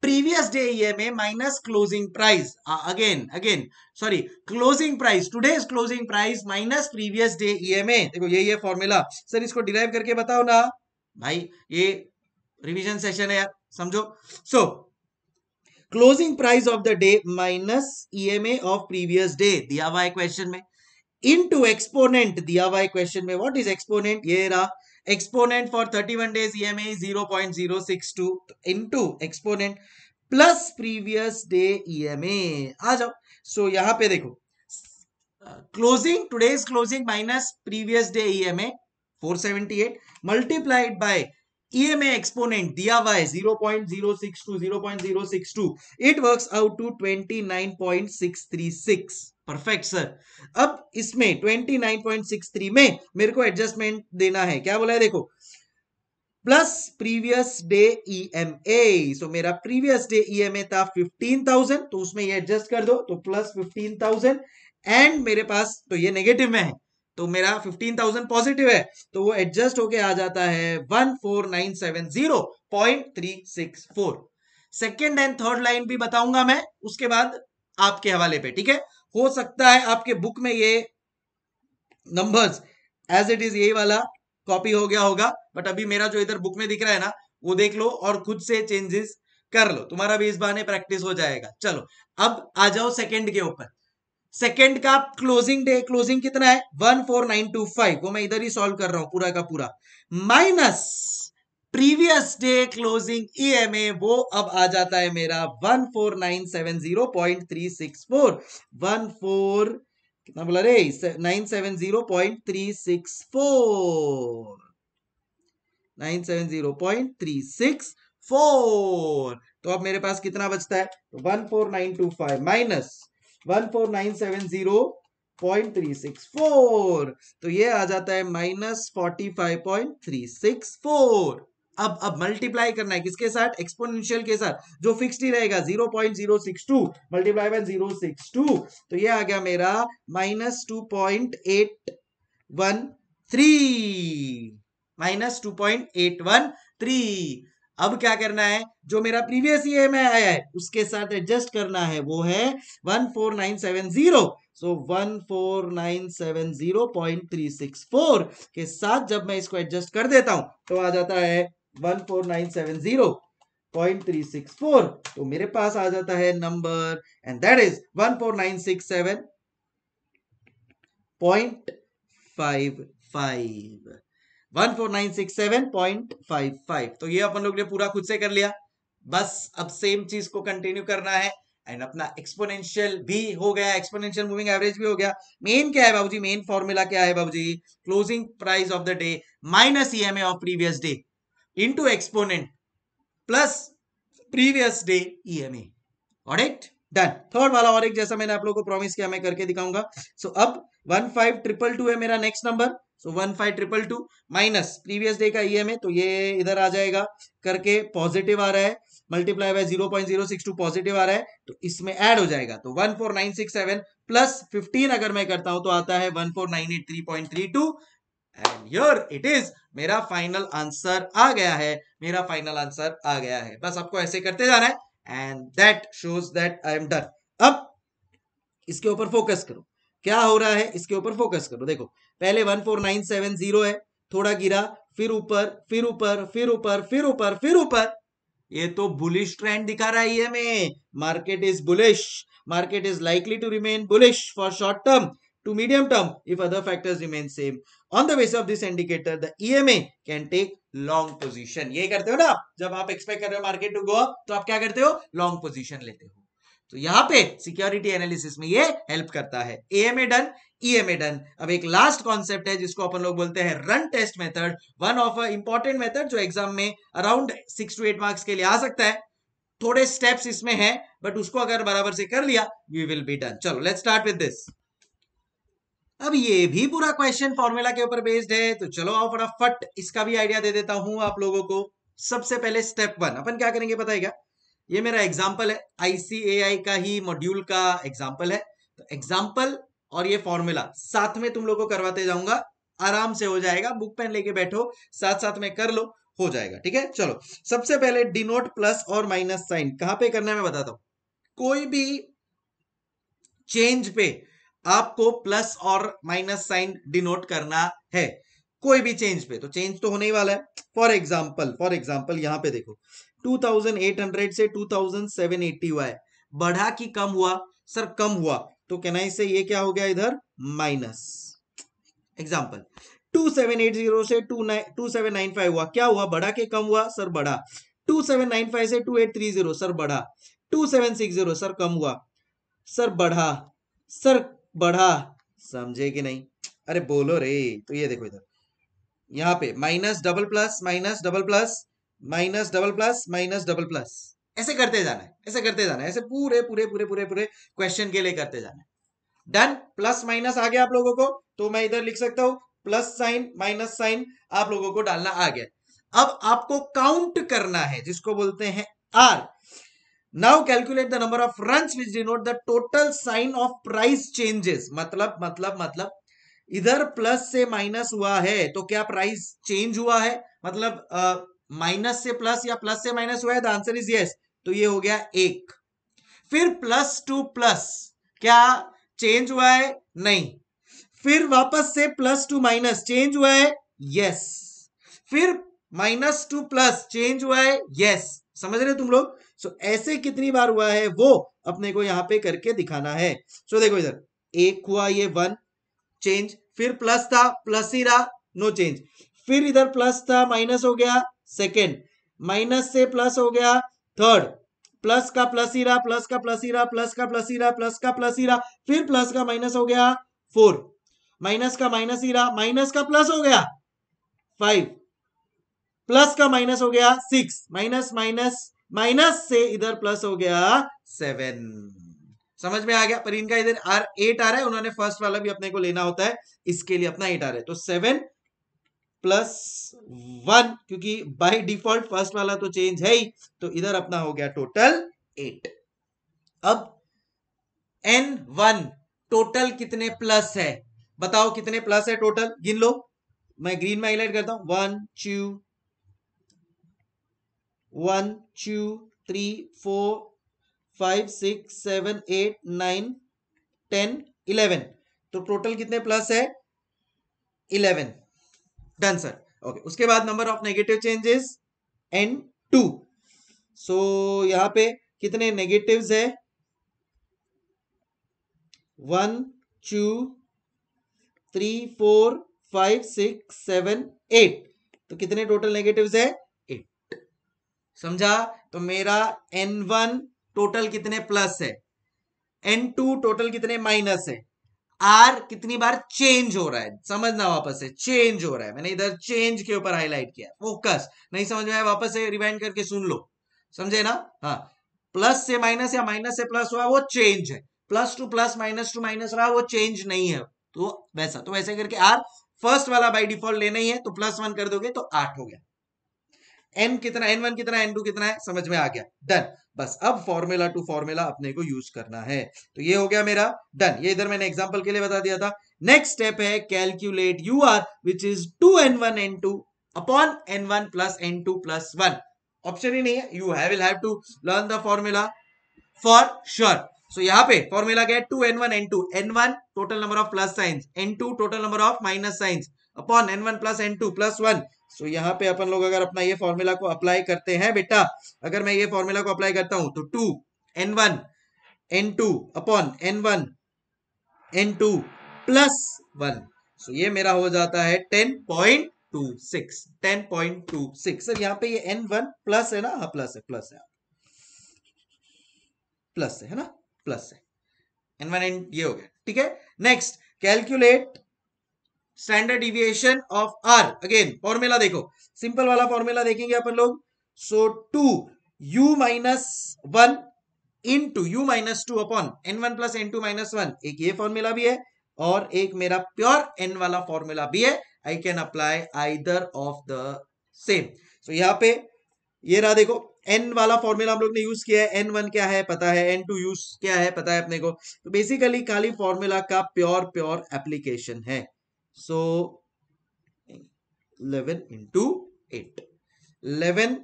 previous day EMA minus closing price. Uh, again, again, sorry, closing price. Today's closing price minus previous day EMA. देखो यही है formula. सर इसको derive करके बताओ ना भाई ये revision session है यार समझो so, closing price of the day minus EMA of previous day. दिया हुआ है question में Into exponent दिया हुआ है question में What is exponent? ये रहा exponent for 31 days EMA 0.062 into exponent plus previous day EMA. Aajau. So, yaha pe dekho. Closing, today's closing minus previous day EMA 478 multiplied by EMA exponent diya hua hai 0.062 0.062 it works out to 29.636 perfect sir अब इसमें 29.63 में मेरे को adjustment देना है क्या बोला है देखो plus previous day E M A so मेरा previous day E M A था फिफ्टीन थाउजेंड तो उसमें ये एडजस्ट कर दो तो प्लस फिफ्टीन थाउजेंड एंड मेरे पास तो ये नेगेटिव में है तो मेरा फिफ्टीन थाउजेंड पॉजिटिव है तो वो एडजस्ट होके आ जाता है one four nine seven zero point three six four second and third line भी बताऊंगा मैं उसके बाद आपके हवाले पे ठीक है हो सकता है आपके बुक में ये नंबर्स एज इट इज यही वाला कॉपी हो गया होगा बट अभी मेरा जो इधर बुक में दिख रहा है ना वो देख लो और खुद से चेंजेस कर लो तुम्हारा भी इस बहाने प्रैक्टिस हो जाएगा चलो अब आ जाओ सेकेंड के ऊपर सेकेंड का क्लोजिंग डे क्लोजिंग कितना है one four nine two five वो मैं इधर ही सॉल्व कर रहा हूं पूरा का पूरा minus previous day closing EMA वो अब आ जाता है मेरा 14970.364 14 कितना बोला रे 970.364 970.364 तो अब मेरे पास कितना बचता है तो 14925 माइनस 14970.364 तो ये आ जाता है minus forty five point three six four अब अब मल्टीप्लाई करना है किसके साथ एक्सपोनेंशियल के साथ जो फिक्स ही रहेगा zero point zero six two multiply by zero six two तो ये आ गया मेरा minus two point eight one three minus two point eight one three अब क्या करना है जो मेरा प्रीवियस ईयर में आया है उसके साथ एडजस्ट करना है वो है one four nine seven zero so one four nine seven zero point three six four के साथ जब मैं इसको एडजस्ट कर देता हूं तो आ जाता है one four nine seven zero point three six four तो मेरे पास आ जाता है number and that is one four nine six seven point five five one four nine six seven point five five तो ये अपन लोग ने पूरा खुद से कर लिया बस अब सेम चीज को कंटिन्यू करना है एंड अपना एक्सपोनेंशियल भी हो गया एक्सपोनेंशियल मूविंग एवरेज भी हो गया मेन क्या है बाबूजी मेन फॉर्मूला क्या है बाबूजी closing price of the day minus EMA of previous day into exponent plus previous day All right, done third वाला और एक जैसा मैंने आप लोगों को प्रॉमिस किया मैं करके दिखाऊंगा सो so, अब वन फाइव ट्रिपल टू है मेरा next number so one five triple two minus previous day का ईएमए e तो ये इधर आ जाएगा करके पॉजिटिव आ रहा है multiply by zero point zero six two positive आ रहा है तो इसमें ऐड हो जाएगा तो one four nine six seven plus fifteen अगर मैं करता हूं तो आता है one four nine eight three point three two and your it is मेरा फाइनल आंसर आ गया है मेरा फाइनल आंसर आ गया है बस आपको ऐसे करते जाना है and that shows that I am done अब इसके ऊपर फोकस करो क्या हो रहा है इसके ऊपर फोकस करो देखो पहले one four nine seven zero है थोड़ा गिरा फिर ऊपर फिर ऊपर फिर ऊपर फिर ऊपर फिर ऊपर ये तो बुलिश ट्रेंड दिखा रहा है market is bullish market is likely to remain bullish for short term to medium term if other factors remain same. On the basis of this indicator, the EMA can take long position. ye karte ho na jab aap expect kar rahe ho market to go up to aap kya karte ho long position lete ho तो यहाँ पे security analysis में ये help करता है A M done E done अब एक last concept है जिसको अपन लोग बोलते हैं run test method one of a important method जो एग्जाम में around six to eight marks के लिए आ सकता है थोड़े स्टेप्स इसमें हैं बट उसको अगर बराबर से कर लिया यू विल बी डन चलो लेट्स स्टार्ट विद दिस अब ये भी पूरा क्वेश्चन फॉर्मूला के ऊपर बेस्ड है तो चलो आओ फटाफट इसका भी आइडिया दे देता हूं आप लोगों को सबसे पहले स्टेप वन अपन क्या करेंगे बताएगा ये मेरा एग्जाम्पल है आईसीएआई का ही मॉड्यूल का एग्जाम्पल है तो एग्जाम्पल और ये फॉर्मूला साथ में तुम लोगों को करवाते जाऊंगा आराम से हो जाएगा बुक पेन लेके बैठो साथ साथ में कर लो हो जाएगा ठीक है चलो सबसे पहले डिनोट प्लस और माइनस साइन कहां पे करना है मैं बताता हूं कोई भी चेंज पे आपको प्लस और माइनस साइन डिनोट करना है कोई भी चेंज पे तो चेंज तो होने ही वाला है फॉर एग्जाम्पल फॉर एग्जाम्पल यहां पे देखो 2800 से 2780 हुआ है बढ़ा कि कम हुआ सर कम हुआ तो कहना इससे ये क्या हो गया इधर माइनस एग्जाम्पल 2780 से 2795 हुआ क्या हुआ बढ़ा के कम हुआ सर बढ़ा 2795 से 2830 सर बढ़ा 2760 सर कम हुआ सर बढ़ा सर बढ़ा समझे कि नहीं अरे बोलो रे तो ये देखो इधर यहाँ पे minus double plus minus double plus minus double plus minus double plus ऐसे करते जाना है ऐसे करते जाना है ऐसे पूरे पूरे पूरे पूरे पूरे क्वेश्चन के लिए करते जाना है डन प्लस माइनस आ गया आप लोगों को तो मैं इधर लिख सकता हूं प्लस साइन माइनस साइन आप लोगों को डालना आ गया अब आपको काउंट करना है जिसको बोलते हैं R now calculate the number of run which denote the total sign of price changes मतलब मतलब मतलब इधर प्लस से माइनस हुआ है तो क्या प्राइस चेंज हुआ है मतलब माइनस uh, से प्लस या प्लस से माइनस हुआ है द आंसर इज यस तो ये हो गया एक फिर प्लस टू प्लस क्या चेंज हुआ है नहीं फिर वापस से प्लस टू माइनस चेंज हुआ है यस फिर माइनस टू प्लस चेंज हुआ है यस समझ रहे तुम लोग सो ऐसे कितनी बार हुआ है वो अपने को यहां पे करके दिखाना है सो देखो इधर एक हुआ ये वन चेंज फिर प्लस था प्लस ही रहा नो चेंज फिर इधर प्लस था माइनस हो गया सेकेंड माइनस से प्लस हो गया थर्ड प्लस का प्लस ही रहा प्लस का प्लस ही रहा प्लस का प्लस ही रहा प्लस का प्लस ही रहा फिर प्लस का माइनस हो गया फोर माइनस का माइनस ही रहा माइनस का प्लस हो गया फाइव प्लस का माइनस हो गया सिक्स माइनस माइनस माइनस से इधर प्लस हो गया सेवन समझ में आ गया पर इनका इधर आर एट आ रहा है उन्होंने फर्स्ट वाला भी अपने को लेना होता है इसके लिए अपना एट आ रहा है तो सेवन प्लस वन क्योंकि बाय डिफॉल्ट फर्स्ट वाला तो चेंज है ही तो इधर अपना हो गया टोटल एट अब एन वन टोटल कितने प्लस है बताओ कितने प्लस है टोटल गिन लो मैं ग्रीन में हाईलाइट करता हूं one two one two three four five six seven eight nine ten eleven तो टोटल कितने प्लस है इलेवन डन सर ओके उसके बाद number of negative changes N two so यहां पे कितने नेगेटिव्स है one two three four five six seven eight तो कितने टोटल नेगेटिव्स है समझा तो मेरा एन वन टोटल कितने प्लस है एन टू टोटल कितने माइनस है आर कितनी बार चेंज हो रहा है समझना वापस से चेंज हो रहा है मैंने इधर चेंज के ऊपर हाईलाइट किया फोकस नहीं समझ में आया वापस से रिवाइंड करके सुन लो समझे ना हाँ प्लस से माइनस या माइनस से प्लस हुआ वो चेंज है plus two plus minus two minus रहा वो चेंज नहीं है तो वैसा तो वैसे करके आर फर्स्ट वाला बाई डिफॉल्ट लेना ही है तो प्लस वन कर दोगे तो आठ हो गया एन कितना एन वन कितना एन टू कितना है समझ में आ गया डन बस अब फॉर्मूला टू फॉर्मूला अपने को यूज करना है तो ये हो गया मेरा डन ये इधर मैंने एग्जाम्पल के लिए बता दिया था नेक्स्ट स्टेप है calculate U R which is two N one N two upon N one plus N two plus one option ही नहीं है यू है will have to learn the formula for sure so यहाँ पे formula क्या है two N one N two N one total number of plus signs N two total number of minus signs upon N one plus N two plus one so यहाँ पे अपन लोग अगर अपना ये फॉर्मूला को अप्लाई करते हैं बेटा अगर मैं ये फॉर्मूला को अप्लाई करता हूं तो two N one N two upon N one N two plus one so ये मेरा हो जाता है ten point two six ten point two six sir यहाँ पे ये एन वन प्लस है ना हाँ प्लस है प्लस है प्लस है ना प्लस है एन वन एन ये हो गया ठीक है next calculate standard deviation of R again formula देखो सिंपल वाला फॉर्मूला देखेंगे अपन लोग so two U minus one in two U minus two upon N one plus N two minus one एक ये फॉर्मूला भी है और एक मेरा प्योर एन वाला फॉर्मूला भी है I can apply either of the same so यहाँ पे ये रहा देखो एन वाला फॉर्मूला हम लोग ने यूज किया है एन वन क्या है पता है एन टू यूज क्या है पता है अपने को तो बेसिकली खाली फॉर्मूला का प्योर प्योर एप्लीकेशन है So 11 into 8. 11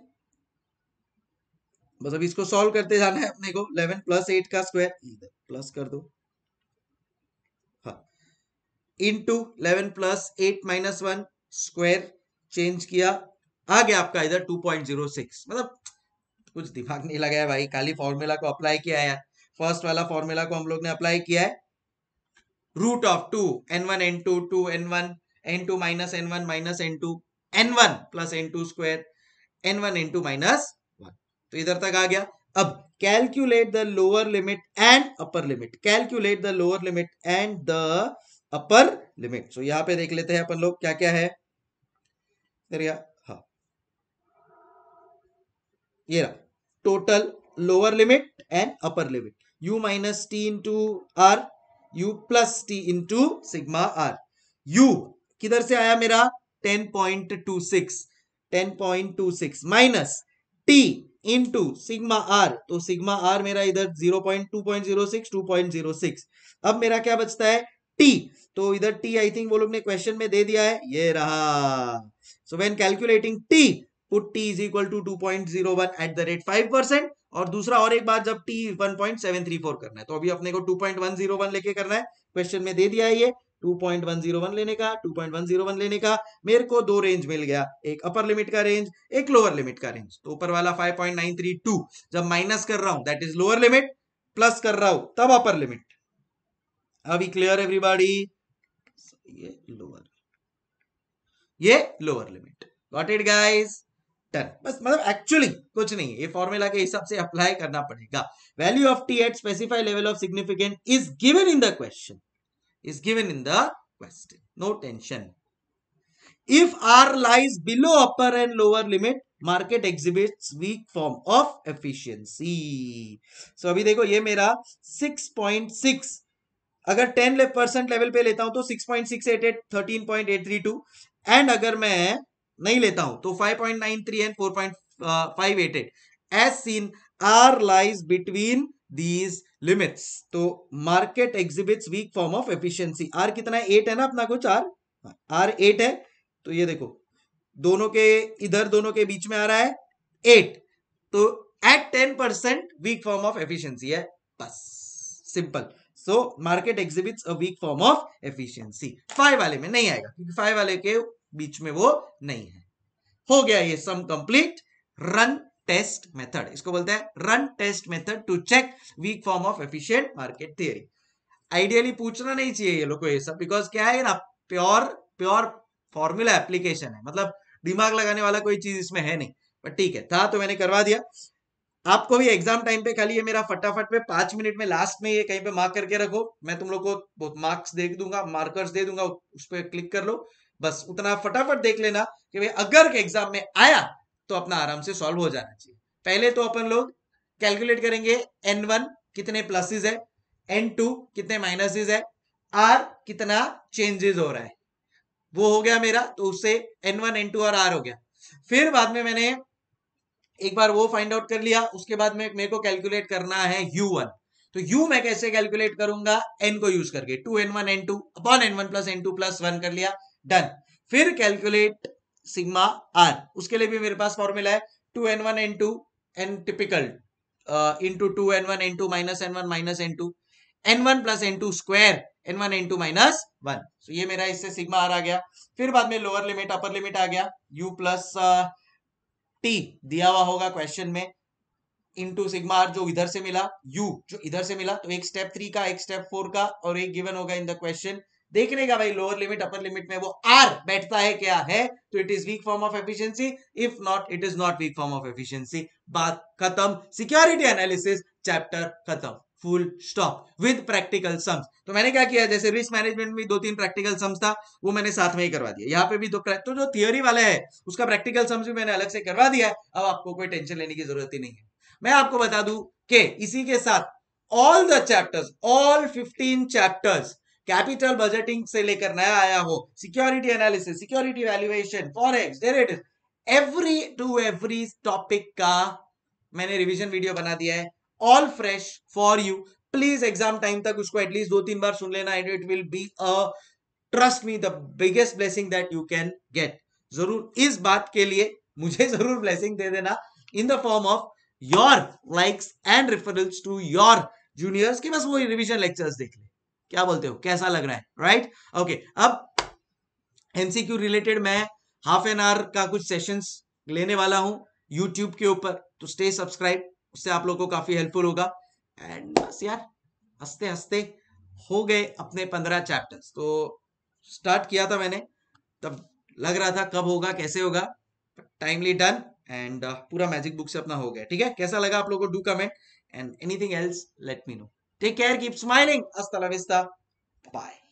बस अभी इसको सॉल्व करते जाना है अपने को 11 प्लस 8 का स्क्वायर इधर प्लस कर दो हाँ into eleven plus eight minus one square change किया आ गया आपका इधर 2.06 मतलब कुछ दिमाग नहीं लगाया भाई खाली फॉर्मूला को अप्लाई किया है फर्स्ट वाला फॉर्मूला को हम लोग ने अप्लाई किया है root of two two two N N N one one N two minus N one minus N two N one plus N two square N one N two minus one तो इधर तक आ गया अब calculate the lower limit and upper limit calculate the lower limit and the upper limit so यहां पे देख लेते हैं अपन लोग क्या क्या है हाँ ये रहा total lower limit and upper limit u minus T in two R u plus T into sigma R U किधर से आया मेरा 10.26 10.26 minus T into sigma R तो सिग्मा आर मेरा इधर 0.2.06 2.06 अब मेरा क्या बचता है टी तो इधर टी आई थिंक वो लोग ने क्वेश्चन में दे दिया है ये रहा so when calculating T put T is equal to two point zero one at the rate five percent और दूसरा और एक बात जब T one point seven three four करना है तो अभी अपने को two point one zero one लेके करना है क्वेश्चन में दे दिया है ये two point one zero one लेने का two point one zero one लेने का मेरे को दो रेंज मिल गया एक अपर लिमिट का रेंज एक लोअर लिमिट का रेंज तो ऊपर वाला five point nine three two जब माइनस कर रहा हूं that is lower limit plus कर रहा हूं तब अपर लिमिट अभी क्लियर एवरीबॉडी ये लोअर ये lower limit got it guys ten बस मतलब एक्चुअली कुछ नहीं है ये फॉर्मूला के हिसाब से अप्लाई करना पड़ेगा value of T at specified level of significant is given in the question is given in the question no tension if R lies below upper and lower limit market exhibit weak form of efficiency so अभी देखो ये मेरा 6.6 अगर 10 percent level पे लेता हूं तो 6.688 13.832 and अगर मैं नहीं लेता हूं तो 5.93 and 4.588 as seen R lies between these limits तो market exhibits weak form of efficiency R कितना है एट है ना अपना कुछ आर आर एट है तो ये देखो दोनों के इधर दोनों के बीच में आ रहा है एट तो at ten percent weak form of efficiency है बस simple so market exhibits a weak form of efficiency five वाले में नहीं आएगा क्योंकि फाइव वाले के बीच में वो नहीं है हो गया ये sum complete run test method इसको बोलते हैं run test method to check weak form of efficient market theory ideally पूछना नहीं चाहिए ये लोग को ये सब बिकॉज क्या है ना प्योर प्योर फॉर्मूला एप्लीकेशन है मतलब दिमाग लगाने वाला कोई चीज इसमें है नहीं बट ठीक है था तो मैंने करवा दिया आपको भी एग्जाम टाइम पे खाली है मेरा फटाफट में पांच मिनट में लास्ट में ये कहीं पे मार्क करके रखो मैं तुम लोग को मार्क्स दे दूंगा मार्कर्स दे दूंगा उस पर क्लिक कर लो बस उतना फटाफट देख लेना कि भाई अगर एग्जाम में आया तो अपना आराम से सॉल्व हो जाना चाहिए पहले तो अपन लोग कैलकुलेट करेंगे एन वन कितने प्लसेस है एन टू कितने माइनसेस है आर कितना चेंजेस हो रहा है वो हो गया मेरा तो उससे एन वन एन टू और आर हो गया फिर बाद में मैंने एक बार वो फाइंड आउट कर लिया उसके बाद में मेरे को कैलकुलेट करना है U1 तो U मैं कैसे कैलकुलेट करूंगा N को यूज करके two N one N two upon N one plus N two plus one कर लिया डन फिर कैलकुलेट सिग्मा R उसके लिए भी मेरे पास फॉर्मूला है two N one N two N typical into two N one N two minus N one minus N two N one plus N two square N one N two minus one ये मेरा इससे sigma are आ गया फिर बाद में lower limit upper limit आ गया U plus uh, T दिया हुआ होगा क्वेश्चन में इंटू सिग्मा आर जो इधर से मिला यू जो इधर से मिला तो एक स्टेप थ्री का एक स्टेप फोर का और एक गिवन होगा इन द क्वेश्चन देखने का भाई लोअर लिमिट अपर लिमिट में वो आर बैठता है क्या है तो it is weak form of efficiency if not it is not weak form of efficiency बात खत्म सिक्योरिटी एनालिसिस चैप्टर खत्म full stop with practical sums तो मैंने क्या किया जैसे रिस्क मैनेजमेंट में दो तीन प्रैक्टिकल सम्स था वो मैंने साथ में ही करवा दिया यहाँ पे भी दो तो जो थियोरी वाला है उसका प्रैक्टिकल सम्स भी मैंने अलग से करवा दिया अब आपको कोई टेंशन लेने की जरूरत ही नहीं है मैं आपको बता दू के इसी के साथ all the chapters all fifteen chapters capital budgeting से लेकर नया आया हो security analysis security valuation forex derivative every to every topic का मैंने रिवीजन वीडियो बना दिया है all fresh for you please exam time तक उसको एटलीस्ट दो तीन बार सुन लेना and it will be a trust me the biggest blessing that you can get जरूर इस बात के लिए मुझे जरूर ब्लेसिंग दे देना in the form of your likes and referrals to your juniors की बस वो रिविजन लेक्चर्स देख ले क्या बोलते हो कैसा लग रहा है राइट right? ओके okay, अब एमसीक्यू रिलेटेड मैं हाफ एन आवर का कुछ सेशंस लेने वाला हूं यूट्यूब के ऊपर तो स्टे सब्सक्राइब उससे आप लोग को काफी हेल्पफुल होगा एंड बस यार हंसते हंसते हो गए अपने पंद्रह चैप्टर्स तो स्टार्ट किया था मैंने तब लग रहा था कब होगा कैसे होगा टाइमली डन एंड पूरा मैजिक बुक से अपना हो गया ठीक है कैसा लगा आप लोगों को do comment and anything else let me know take care keep smiling अस्ता बाय